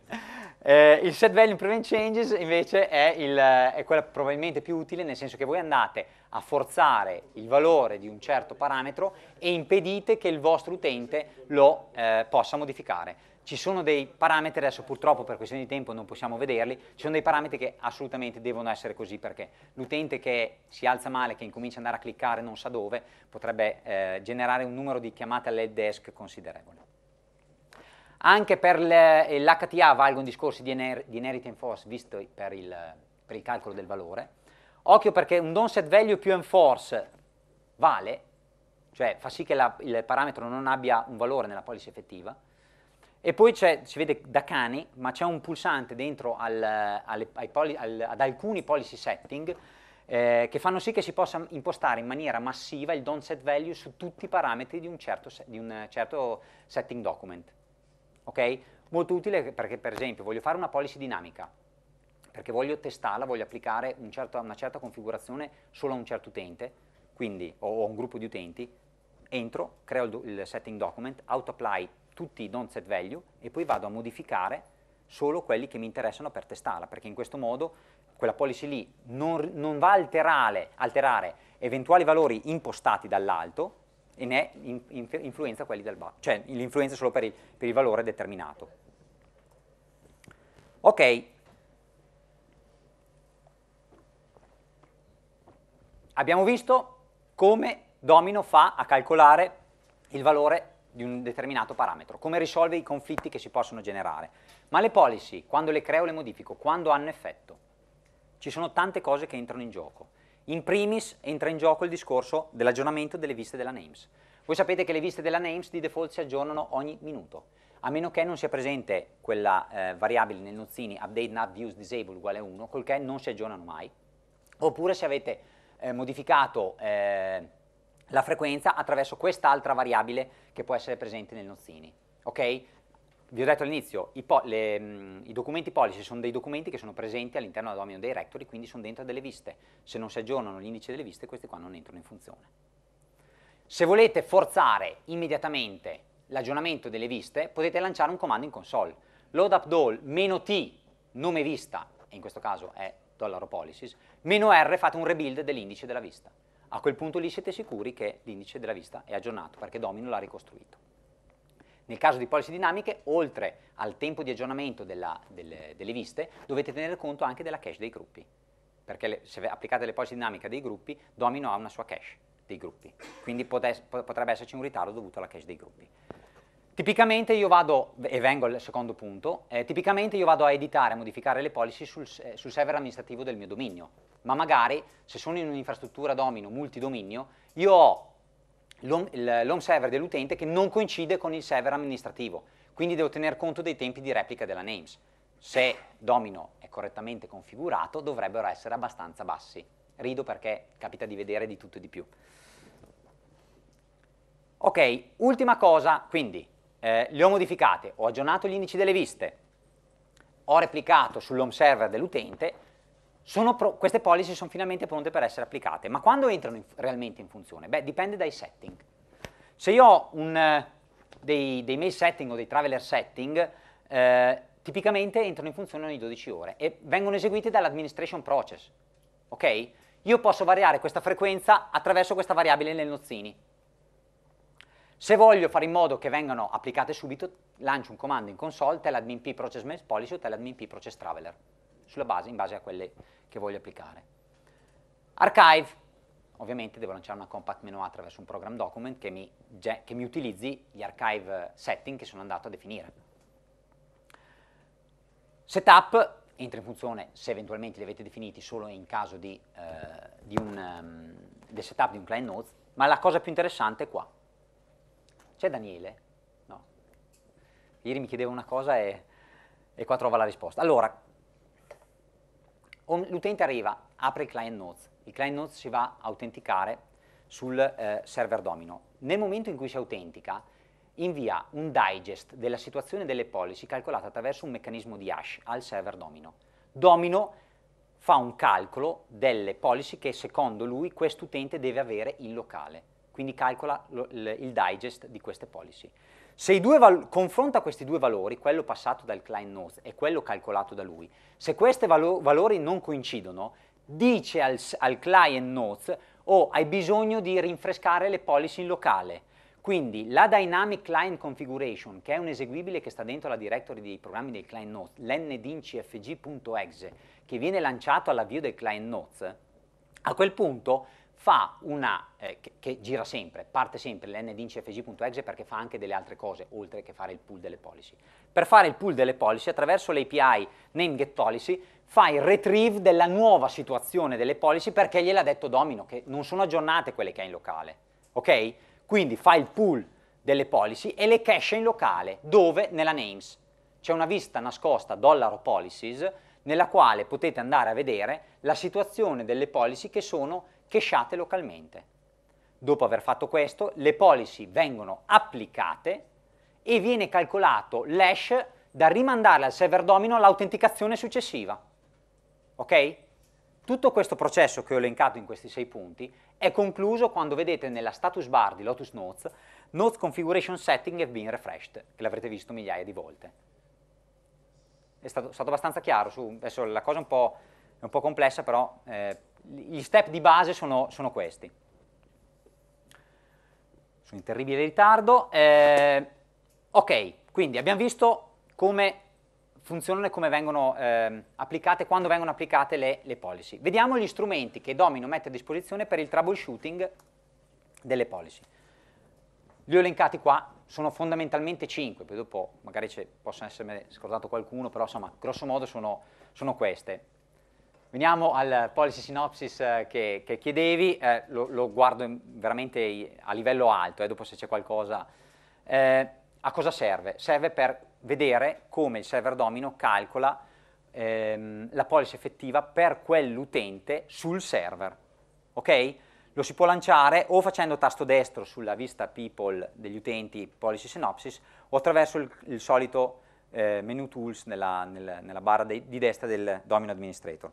Speaker 1: Eh, il set value in prevent changes invece è, il, è quella probabilmente più utile, nel senso che voi andate a forzare il valore di un certo parametro e impedite che il vostro utente lo eh, possa modificare ci sono dei parametri, adesso purtroppo per questione di tempo non possiamo vederli, ci sono dei parametri che assolutamente devono essere così perché l'utente che si alza male, che incomincia ad andare a cliccare non sa dove, potrebbe eh, generare un numero di chiamate all'head desk considerevole. Anche per eh, l'HTA valgono discorsi di, ener di inherit enforce visto per il, per il calcolo del valore. Occhio perché un don't set value più enforce vale, cioè fa sì che la, il parametro non abbia un valore nella policy effettiva, e poi c'è, si vede da cani, ma c'è un pulsante dentro al, alle, poli, al, ad alcuni policy setting eh, che fanno sì che si possa impostare in maniera massiva il don't set value su tutti i parametri di un certo, di un certo setting document. Okay? Molto utile perché, per esempio, voglio fare una policy dinamica, perché voglio testarla, voglio applicare un certo, una certa configurazione solo a un certo utente, quindi, o a un gruppo di utenti, entro, creo il, il setting document, auto apply tutti i don't set value e poi vado a modificare solo quelli che mi interessano per testarla, perché in questo modo quella policy lì non, non va a alterare, alterare, eventuali valori impostati dall'alto e ne in, in, influenza quelli dal basso, cioè l'influenza solo per il, per il valore determinato. Ok, abbiamo visto come Domino fa a calcolare il valore di un determinato parametro, come risolve i conflitti che si possono generare. Ma le policy, quando le creo, o le modifico, quando hanno effetto? Ci sono tante cose che entrano in gioco. In primis entra in gioco il discorso dell'aggiornamento delle viste della NAMES. Voi sapete che le viste della NAMES di default si aggiornano ogni minuto, a meno che non sia presente quella eh, variabile nel nozzini update nav views disable uguale 1, col che non si aggiornano mai, oppure se avete eh, modificato eh, la frequenza attraverso quest'altra variabile che può essere presente nel nozzini. Ok? Vi ho detto all'inizio, i, le, mh, mm, i documenti policy sono dei documenti che sono presenti all'interno della domino rectory, quindi sono dentro delle viste. Se non si aggiornano gli indici delle viste, questi qua non entrano in funzione. Se volete forzare immediatamente l'aggiornamento delle viste, potete lanciare un comando in console. Load up doll "-t", nome vista, e in questo caso è dollaro policies, "-r", fate un rebuild dell'indice della vista. A quel punto lì siete sicuri che l'indice della vista è aggiornato perché Domino l'ha ricostruito. Nel caso di policy dinamiche, oltre al tempo di aggiornamento della, delle, delle, viste, dovete tenere conto anche della cache dei gruppi, perché le, se applicate le policy dinamiche dei gruppi, Domino ha una sua cache dei gruppi, quindi potes, potrebbe esserci un ritardo dovuto alla cache dei gruppi. Tipicamente io vado, e vengo al secondo punto, eh, tipicamente io vado a editare, a modificare le policy sul, eh, sul server amministrativo del mio dominio, ma magari se sono in un'infrastruttura domino, multidominio, io ho l'home server dell'utente che non coincide con il server amministrativo, quindi devo tener conto dei tempi di replica della names. Se domino è correttamente configurato dovrebbero essere abbastanza bassi. Rido perché capita di vedere di tutto e di più. Ok, ultima cosa, quindi eh, le ho modificate, ho aggiornato gli indici delle viste, ho replicato sull'home server dell'utente pro, queste policy sono finalmente pronte per essere applicate, ma quando entrano in, realmente in funzione? Beh, dipende dai setting. Se io ho un, eh, dei, dei mail setting o dei traveler setting, eh, tipicamente entrano in funzione ogni 12 ore e vengono eseguiti dall'administration process, ok? Io posso variare questa frequenza attraverso questa variabile nel nozzini. Se voglio fare in modo che vengano applicate subito, lancio un comando in console, tell admin p process mail policy o tell admin p process traveler sulla base, in base a quelle che voglio applicare. Archive, ovviamente devo lanciare una compact meno A attraverso un program document che mi, che mi utilizzi gli archive setting che sono andato a definire. Setup entra in funzione se eventualmente li avete definiti solo in caso di, eh, di un, um, del setup di un client nodes, ma la cosa più interessante è qua. C'è Daniele? No. Ieri mi chiedeva una cosa e, e qua trova la risposta. Allora, l'utente arriva, apre il client notes, il client notes si va a autenticare sul eh, server domino. Nel momento in cui si autentica, invia un digest della situazione delle policy calcolata attraverso un meccanismo di hash al server domino. Domino fa un calcolo delle policy che secondo lui quest'utente deve avere in locale quindi calcola lo, il, il digest di queste policy. Se i due confronta questi due valori, quello passato dal client nodes e quello calcolato da lui, se questi valo valori non coincidono, dice al, al client nodes, oh, hai bisogno di rinfrescare le policy in locale. Quindi la Dynamic Client Configuration, che è un eseguibile che sta dentro la directory dei programmi del client nodes, l'ndincfg.exe, che viene lanciato all'avvio del client nodes, a quel punto fa una, eh, che, che, gira sempre, parte sempre l'n fg.exe perché fa anche delle altre cose oltre che fare il pool delle policy. Per fare il pool delle policy attraverso l'API nameGetPolicy fa il retrieve della nuova situazione delle policy perché gliel'ha detto Domino che non sono aggiornate quelle che ha in locale, ok? Quindi fa il pool delle policy e le cache in locale, dove? Nella names. C'è una vista nascosta dollaro policies nella quale potete andare a vedere la situazione delle policy che sono cacheate localmente. Dopo aver fatto questo, le policy vengono applicate e viene calcolato l'hash da rimandare al server domino all'autenticazione successiva. Ok? Tutto questo processo che ho elencato in questi sei punti è concluso quando vedete nella status bar di Lotus Notes Notes Configuration Setting have been refreshed, che l'avrete visto migliaia di volte. È stato, stato abbastanza chiaro, su, adesso la cosa è un po', è un po complessa, però eh, gli step di base sono, sono questi. Sono in terribile ritardo. Eh, ok, quindi abbiamo visto come funzionano e come vengono eh, applicate, quando vengono applicate le, le, policy. Vediamo gli strumenti che Domino mette a disposizione per il troubleshooting delle policy. Li ho elencati qua, sono fondamentalmente 5, poi dopo magari possa essermi scordato qualcuno, però insomma, grosso modo sono, sono queste. Veniamo al policy synopsis eh, che, che chiedevi, eh, lo, lo, guardo veramente a livello alto, eh, dopo se c'è qualcosa. Eh, a cosa serve? Serve per vedere come il server domino calcola ehm, la policy effettiva per quell'utente sul server. Okay? Lo si può lanciare o facendo tasto destro sulla vista people degli utenti policy synopsis o attraverso il, il solito eh, menu tools nella, nel, nella barra de, di destra del domino administrator.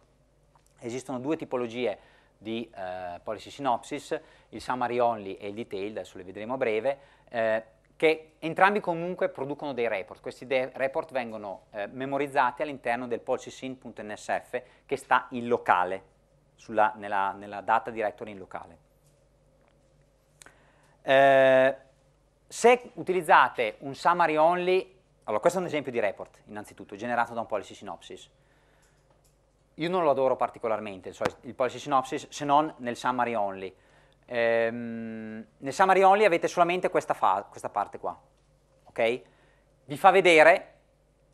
Speaker 1: Esistono due tipologie di eh, policy synopsis, il summary only e il detailed, adesso le vedremo a breve, eh, che entrambi comunque producono dei report. Questi dei report vengono eh, memorizzati all'interno del policysyn.nsf che sta in locale, sulla, nella, nella, data directory in locale. Eh, se utilizzate un summary only, allora questo è un esempio di report innanzitutto, generato da un policy synopsis, io non lo adoro particolarmente, cioè il policy synopsis, se non nel summary only. Ehm, nel summary only avete solamente questa, questa parte qua, ok? Vi fa vedere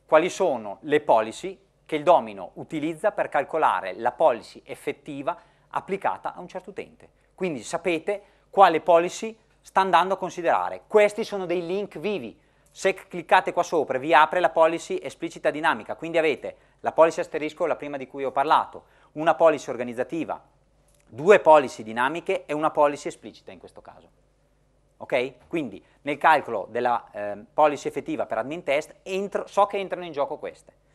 Speaker 1: quali sono le policy che il domino utilizza per calcolare la policy effettiva applicata a un certo utente. Quindi sapete quale policy sta andando a considerare. Questi sono dei link vivi. Se cliccate qua sopra vi apre la policy esplicita dinamica, quindi avete la policy asterisco è la prima di cui ho parlato, una policy organizzativa, due policy dinamiche e una policy esplicita in questo caso. Ok? Quindi nel calcolo della eh, policy effettiva per admin test entro, so che entrano in gioco queste.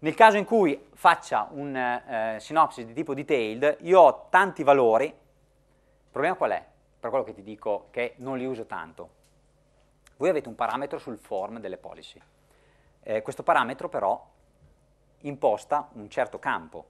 Speaker 1: Nel caso in cui faccia un eh, sinopsi di tipo detailed, io ho tanti valori, il problema qual è? Per quello che ti dico che non li uso tanto. Voi avete un parametro sul form delle policy. Eh, questo parametro però imposta un certo campo.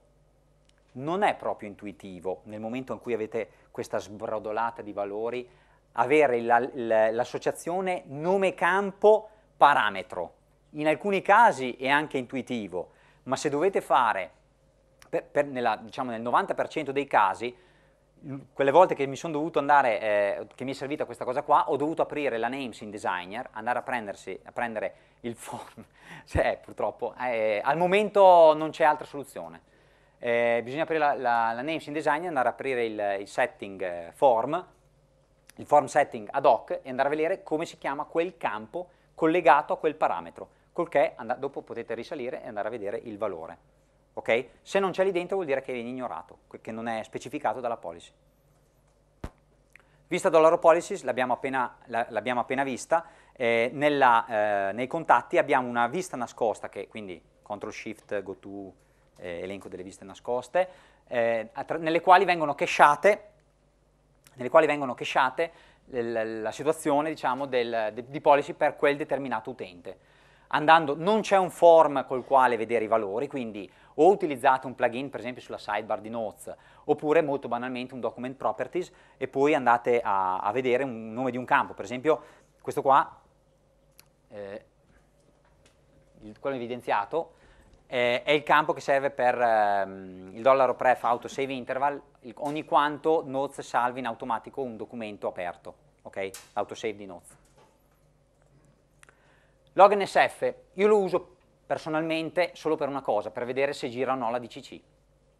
Speaker 1: Non è proprio intuitivo, nel momento in cui avete questa sbrodolata di valori, avere l'associazione nome-campo-parametro. In alcuni casi è anche intuitivo, ma se dovete fare, per, per nella, diciamo nel 90% dei casi, Mm. quelle volte che mi sono dovuto andare, eh, che mi è servita questa cosa qua, ho dovuto aprire la Names in Designer, andare a, prendersi, a prendere il form, cioè purtroppo, eh, al momento non c'è altra soluzione. Eh, bisogna aprire la, la, la, Names in Designer, andare a aprire il, il setting eh, form, il form setting ad hoc e andare a vedere come si chiama quel campo collegato a quel parametro, col che dopo potete risalire e andare a vedere il valore. Okay? Se non c'è lì dentro vuol dire che viene ignorato, che non è specificato dalla policy. Vista dollaro policies, l'abbiamo appena, appena, vista, eh, nella, eh, nei contatti abbiamo una vista nascosta, che quindi control shift, go to, eh, elenco delle viste nascoste, eh, nelle quali vengono cachate, quali vengono cachate la, la situazione diciamo, del, de, di policy per quel determinato utente. Andando, non c'è un form col quale vedere i valori, quindi o utilizzate un plugin per esempio sulla sidebar di Notes, oppure molto banalmente un document properties e poi andate a, a vedere un nome di un campo, per esempio questo qua, eh, quello evidenziato, eh, è il campo che serve per ehm, il dollaro pref auto save interval, il, ogni quanto Notes salvi in automatico un documento aperto, ok? Autosave di Notes. Log NSF, io lo uso personalmente solo per una cosa, per vedere se gira o no la DCC.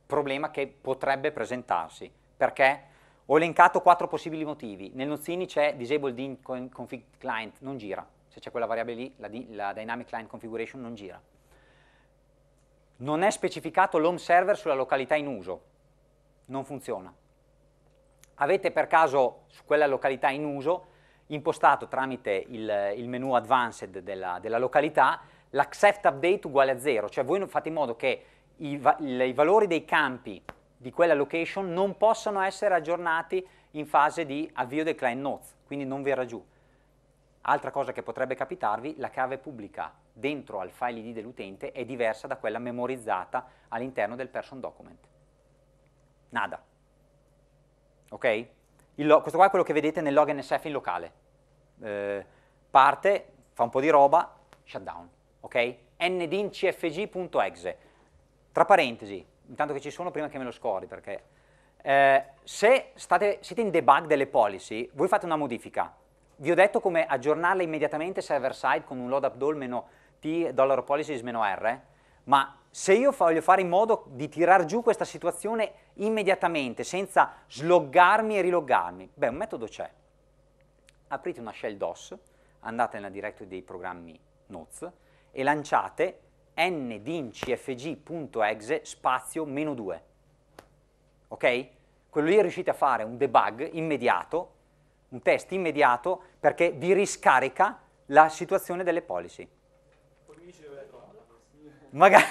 Speaker 1: Problema che potrebbe presentarsi, perché ho elencato quattro possibili motivi. Nel Nozzini c'è disabled in config client, non gira. Se c'è quella variabile lì, la, la dynamic client configuration non gira. Non è specificato l'home server sulla località in uso, non funziona. Avete per caso su quella località in uso impostato tramite il, il menu advanced della, della località l'accept update uguale a zero, cioè voi fate in modo che i, va- i valori dei campi di quella location non possano essere aggiornati in fase di avvio del client notes, quindi non verrà giù. Altra cosa che potrebbe capitarvi, la chiave pubblica dentro al file ID dell'utente è diversa da quella memorizzata all'interno del person document. Nada. Ok? Lo- questo qua è quello che vedete nel log NSF in locale. Eh, parte, fa un po' di roba, shutdown ok? ndincfg.exe. Tra parentesi, intanto che ci sono prima che me lo scordi, perché eh, se state, siete in debug delle policy, voi fate una modifica. Vi ho detto come aggiornarle immediatamente server side con un load updoll t policies-r, ma se io voglio fare in modo di tirar giù questa situazione immediatamente, senza sloggarmi e riloggarmi, beh, un metodo c'è. Aprite una shell DOS, andate nella directory dei programmi NOZ, e lanciate ndincfg.exe spazio meno 2. Ok? Quello lì riuscite a fare un debug immediato, un test immediato, perché vi riscarica la situazione delle policy. Magari,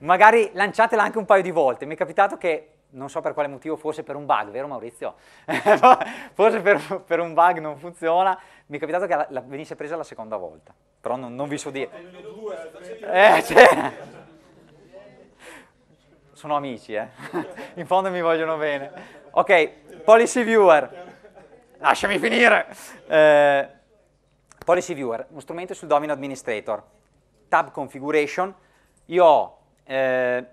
Speaker 1: magari lanciatela anche un paio di volte. Mi è capitato che, non so per quale motivo, forse per un bug, vero Maurizio? forse per, per un bug non funziona, mi è capitato che la, la venisse presa la seconda volta, però non, non vi so dire. Eh, cioè. Sono amici, eh. In fondo mi vogliono bene. Ok, policy viewer. Lasciami finire. Eh, policy viewer, uno strumento sul domino administrator. Tab configuration. Io ho eh,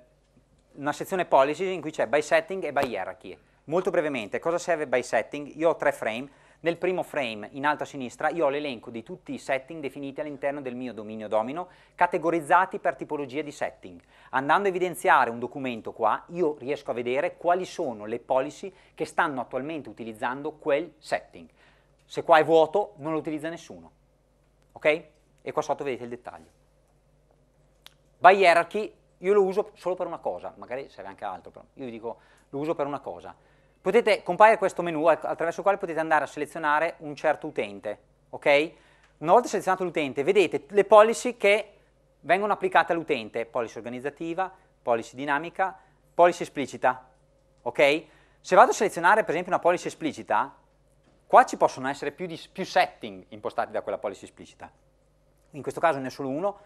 Speaker 1: una sezione policy in cui c'è by setting e by hierarchy. Molto brevemente, cosa serve by setting? Io ho tre frame nel primo frame, in alto a sinistra, io ho l'elenco di tutti i setting definiti all'interno del mio dominio domino, categorizzati per tipologia di setting. Andando a evidenziare un documento qua, io riesco a vedere quali sono le policy che stanno attualmente utilizzando quel setting. Se qua è vuoto, non lo utilizza nessuno. Ok? E qua sotto vedete il dettaglio. By hierarchy, io lo uso solo per una cosa, magari serve anche altro, però io vi dico, lo uso per una cosa potete, compare questo menu attraverso il quale potete andare a selezionare un certo utente, ok? Una volta selezionato l'utente, vedete le policy che vengono applicate all'utente, policy organizzativa, policy dinamica, policy esplicita, ok? Se vado a selezionare per esempio una policy esplicita, qua ci possono essere più, di, più setting impostati da quella policy esplicita, in questo caso ne è solo uno,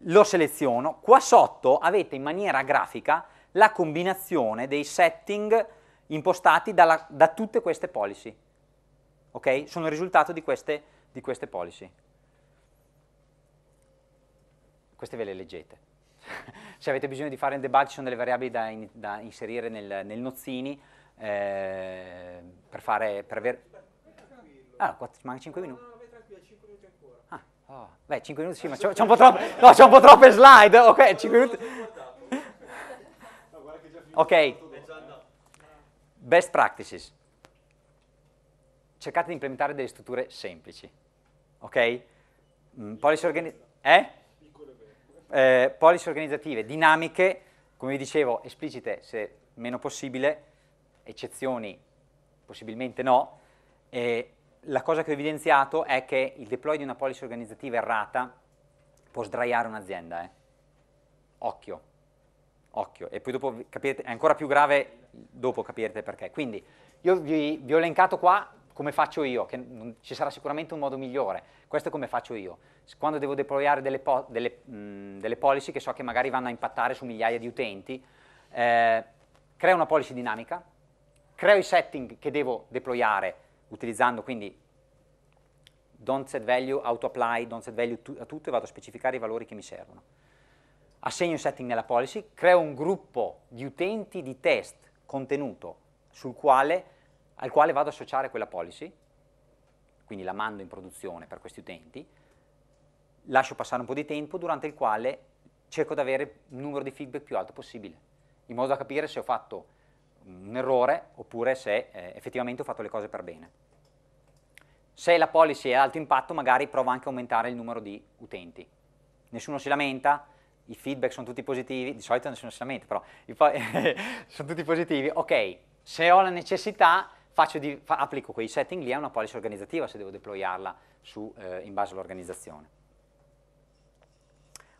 Speaker 1: lo seleziono, qua sotto avete in maniera grafica la combinazione dei setting impostati dalla, da tutte queste policy. Ok? Sono il risultato di queste, di queste policy. Queste ve le leggete. Se avete bisogno di fare un debug ci sono delle variabili da, in, da inserire nel, nel nozzini eh, per fare... Per aver... Ah, 4, manca 5 minuti. No, no, no, tranquillo, 5 minuti ancora. Ah, oh. beh, 5 minuti sì, ma c'è un, no, un po' troppe slide, ok, 5 minuti... Ok, Best practices. Cercate di implementare delle strutture semplici. Ok? Mm, policy, organi eh? Eh, policy organizzative, dinamiche, come vi dicevo, esplicite se meno possibile, eccezioni possibilmente no. E la cosa che ho evidenziato è che il deploy di una policy organizzativa errata può sdraiare un'azienda. Eh. Occhio, occhio. E poi dopo capirete, è ancora più grave dopo capirete perché. Quindi io vi, vi ho elencato qua come faccio io, che non, ci sarà sicuramente un modo migliore, questo è come faccio io. Quando devo deployare delle, po delle, mh, mm, delle policy che so che magari vanno a impattare su migliaia di utenti, eh, creo una policy dinamica, creo i setting che devo deployare utilizzando quindi don't set value, auto apply, don't set value a tutto e vado a specificare i valori che mi servono. Assegno i setting nella policy, creo un gruppo di utenti di test contenuto quale, al quale vado ad associare quella policy, quindi la mando in produzione per questi utenti, lascio passare un po' di tempo durante il quale cerco di avere il numero di feedback più alto possibile, in modo da capire se ho fatto un errore oppure se eh, effettivamente ho fatto le cose per bene. Se la policy è ad alto impatto magari provo anche a aumentare il numero di utenti. Nessuno si lamenta, i feedback sono tutti positivi, di solito nessuno si lamenta, però sono tutti positivi, ok, se ho la necessità di, fa, applico quei setting lì a una policy organizzativa se devo deployarla su, eh, in base all'organizzazione.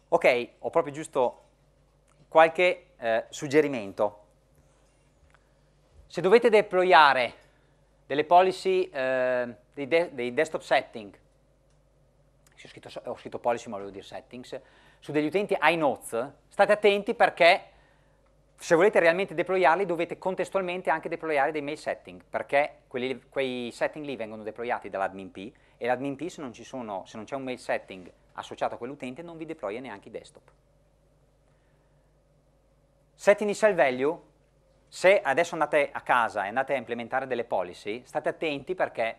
Speaker 1: Ok, ho proprio giusto qualche eh, suggerimento. Se dovete deployare delle policy, eh, dei, de dei desktop setting, ho scritto, ho scritto policy ma volevo dire settings, su degli utenti iNotes, state attenti perché se volete realmente deployarli dovete contestualmente anche deployare dei mail setting, perché quelli, quei setting lì vengono deployati dall'admin P e l'admin P se non, sono, se non c'è un mail setting associato a quell'utente non vi deploya neanche i desktop. Set initial value, se adesso andate a casa e andate a implementare delle policy, state attenti perché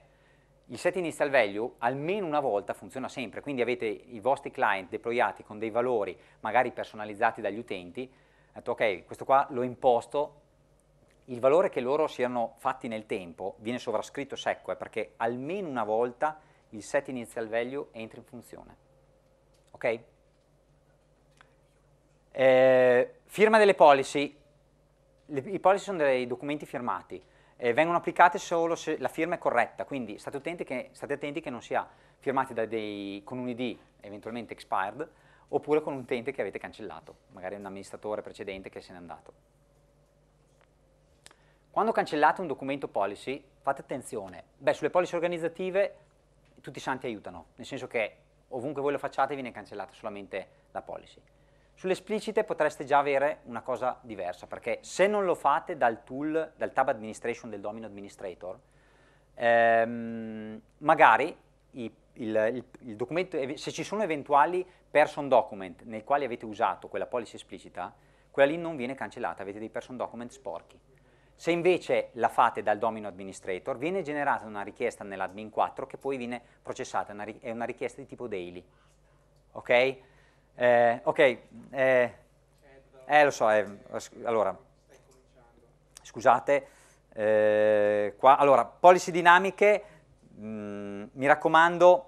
Speaker 1: il set initial value almeno una volta funziona sempre, quindi avete i vostri client deployati con dei valori magari personalizzati dagli utenti, detto, ok, questo qua lo imposto, il valore che loro siano fatti nel tempo viene sovrascritto secco, è eh, perché almeno una volta il set initial value entra in funzione. Ok? Eh, firma delle policy, Le, i policy sono dei documenti firmati, eh, vengono applicate solo se la firma è corretta, quindi state attenti che, state attenti che non sia firmati dei, con un ID eventualmente expired oppure con un utente che avete cancellato, magari un amministratore precedente che se n'è andato. Quando cancellate un documento policy, fate attenzione, beh sulle policy organizzative tutti i santi aiutano, nel senso che ovunque voi lo facciate viene cancellata solamente la policy. Sulle esplicite potreste già avere una cosa diversa, perché se non lo fate dal tool, dal tab administration del domino administrator, ehm, magari i, il, il, il documento, se ci sono eventuali person document nei quali avete usato quella policy esplicita, quella lì non viene cancellata, avete dei person document sporchi. Se invece la fate dal domino administrator, viene generata una richiesta nell'admin 4 che poi viene processata, è una richiesta di tipo daily. Okay? Eh, ok, eh, eh, lo so, eh, allora, scusate, eh, qua, allora, policy dinamiche, mh, mm, mi raccomando,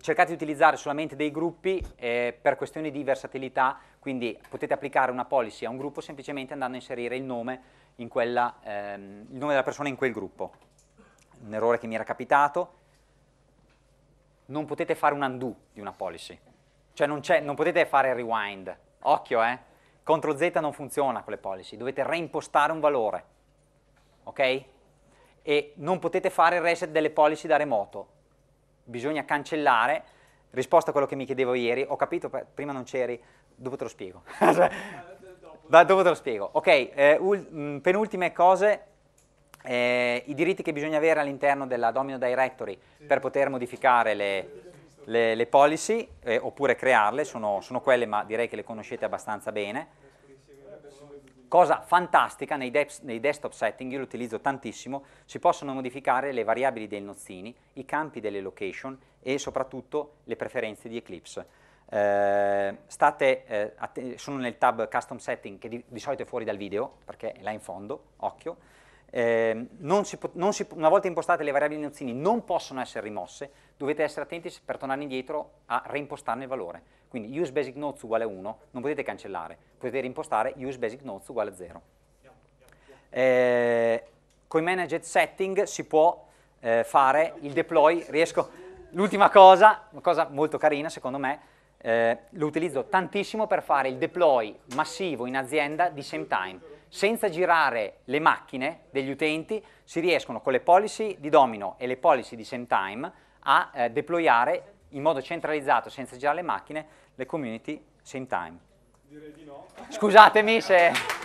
Speaker 1: cercate di utilizzare solamente dei gruppi eh, per questioni di versatilità, quindi potete applicare una policy a un gruppo semplicemente andando a inserire il nome, in quella, ehm, il nome della persona in quel gruppo. Un errore che mi era capitato. Non potete fare un undo di una policy, cioè non, non potete fare rewind. Occhio, eh. Ctrl Z non funziona con le policy, dovete reimpostare un valore. Ok? E non potete fare il reset delle policy da remoto. Bisogna cancellare. Risposta a quello che mi chiedevo ieri, ho capito, prima non c'eri, dopo te lo spiego. da, cioè, dopo te lo spiego. Ok, eh, mm, penultime cose, eh, i diritti che bisogna avere all'interno della Domino Directory sì. per poter modificare le... Le, le policy, eh, oppure crearle, sono, sono quelle, ma direi che le conoscete abbastanza bene. Cosa fantastica, nei, de nei, desktop setting, io lo utilizzo tantissimo, si possono modificare le variabili dei nozzini, i campi delle location e soprattutto le preferenze di Eclipse. Eh, state, eh, sono nel tab Custom Setting che di, di, solito è fuori dal video, perché è là in fondo, occhio. Eh, non si non si una volta impostate le variabili nozzini non possono essere rimosse, dovete essere attenti per tornare indietro a reimpostarne il valore. Quindi use basic notes uguale 1, non potete cancellare, potete reimpostare use basic notes uguale 0. Eh, con i managed setting si può eh, fare il deploy, riesco, l'ultima cosa, una cosa molto carina secondo me, eh, lo utilizzo tantissimo per fare il deploy massivo in azienda di same time. Senza girare le macchine degli utenti si riescono con le policy di domino e le policy di same time a eh, deployare in modo centralizzato, senza girare le macchine, le community same time. Direi di no. Scusatemi se...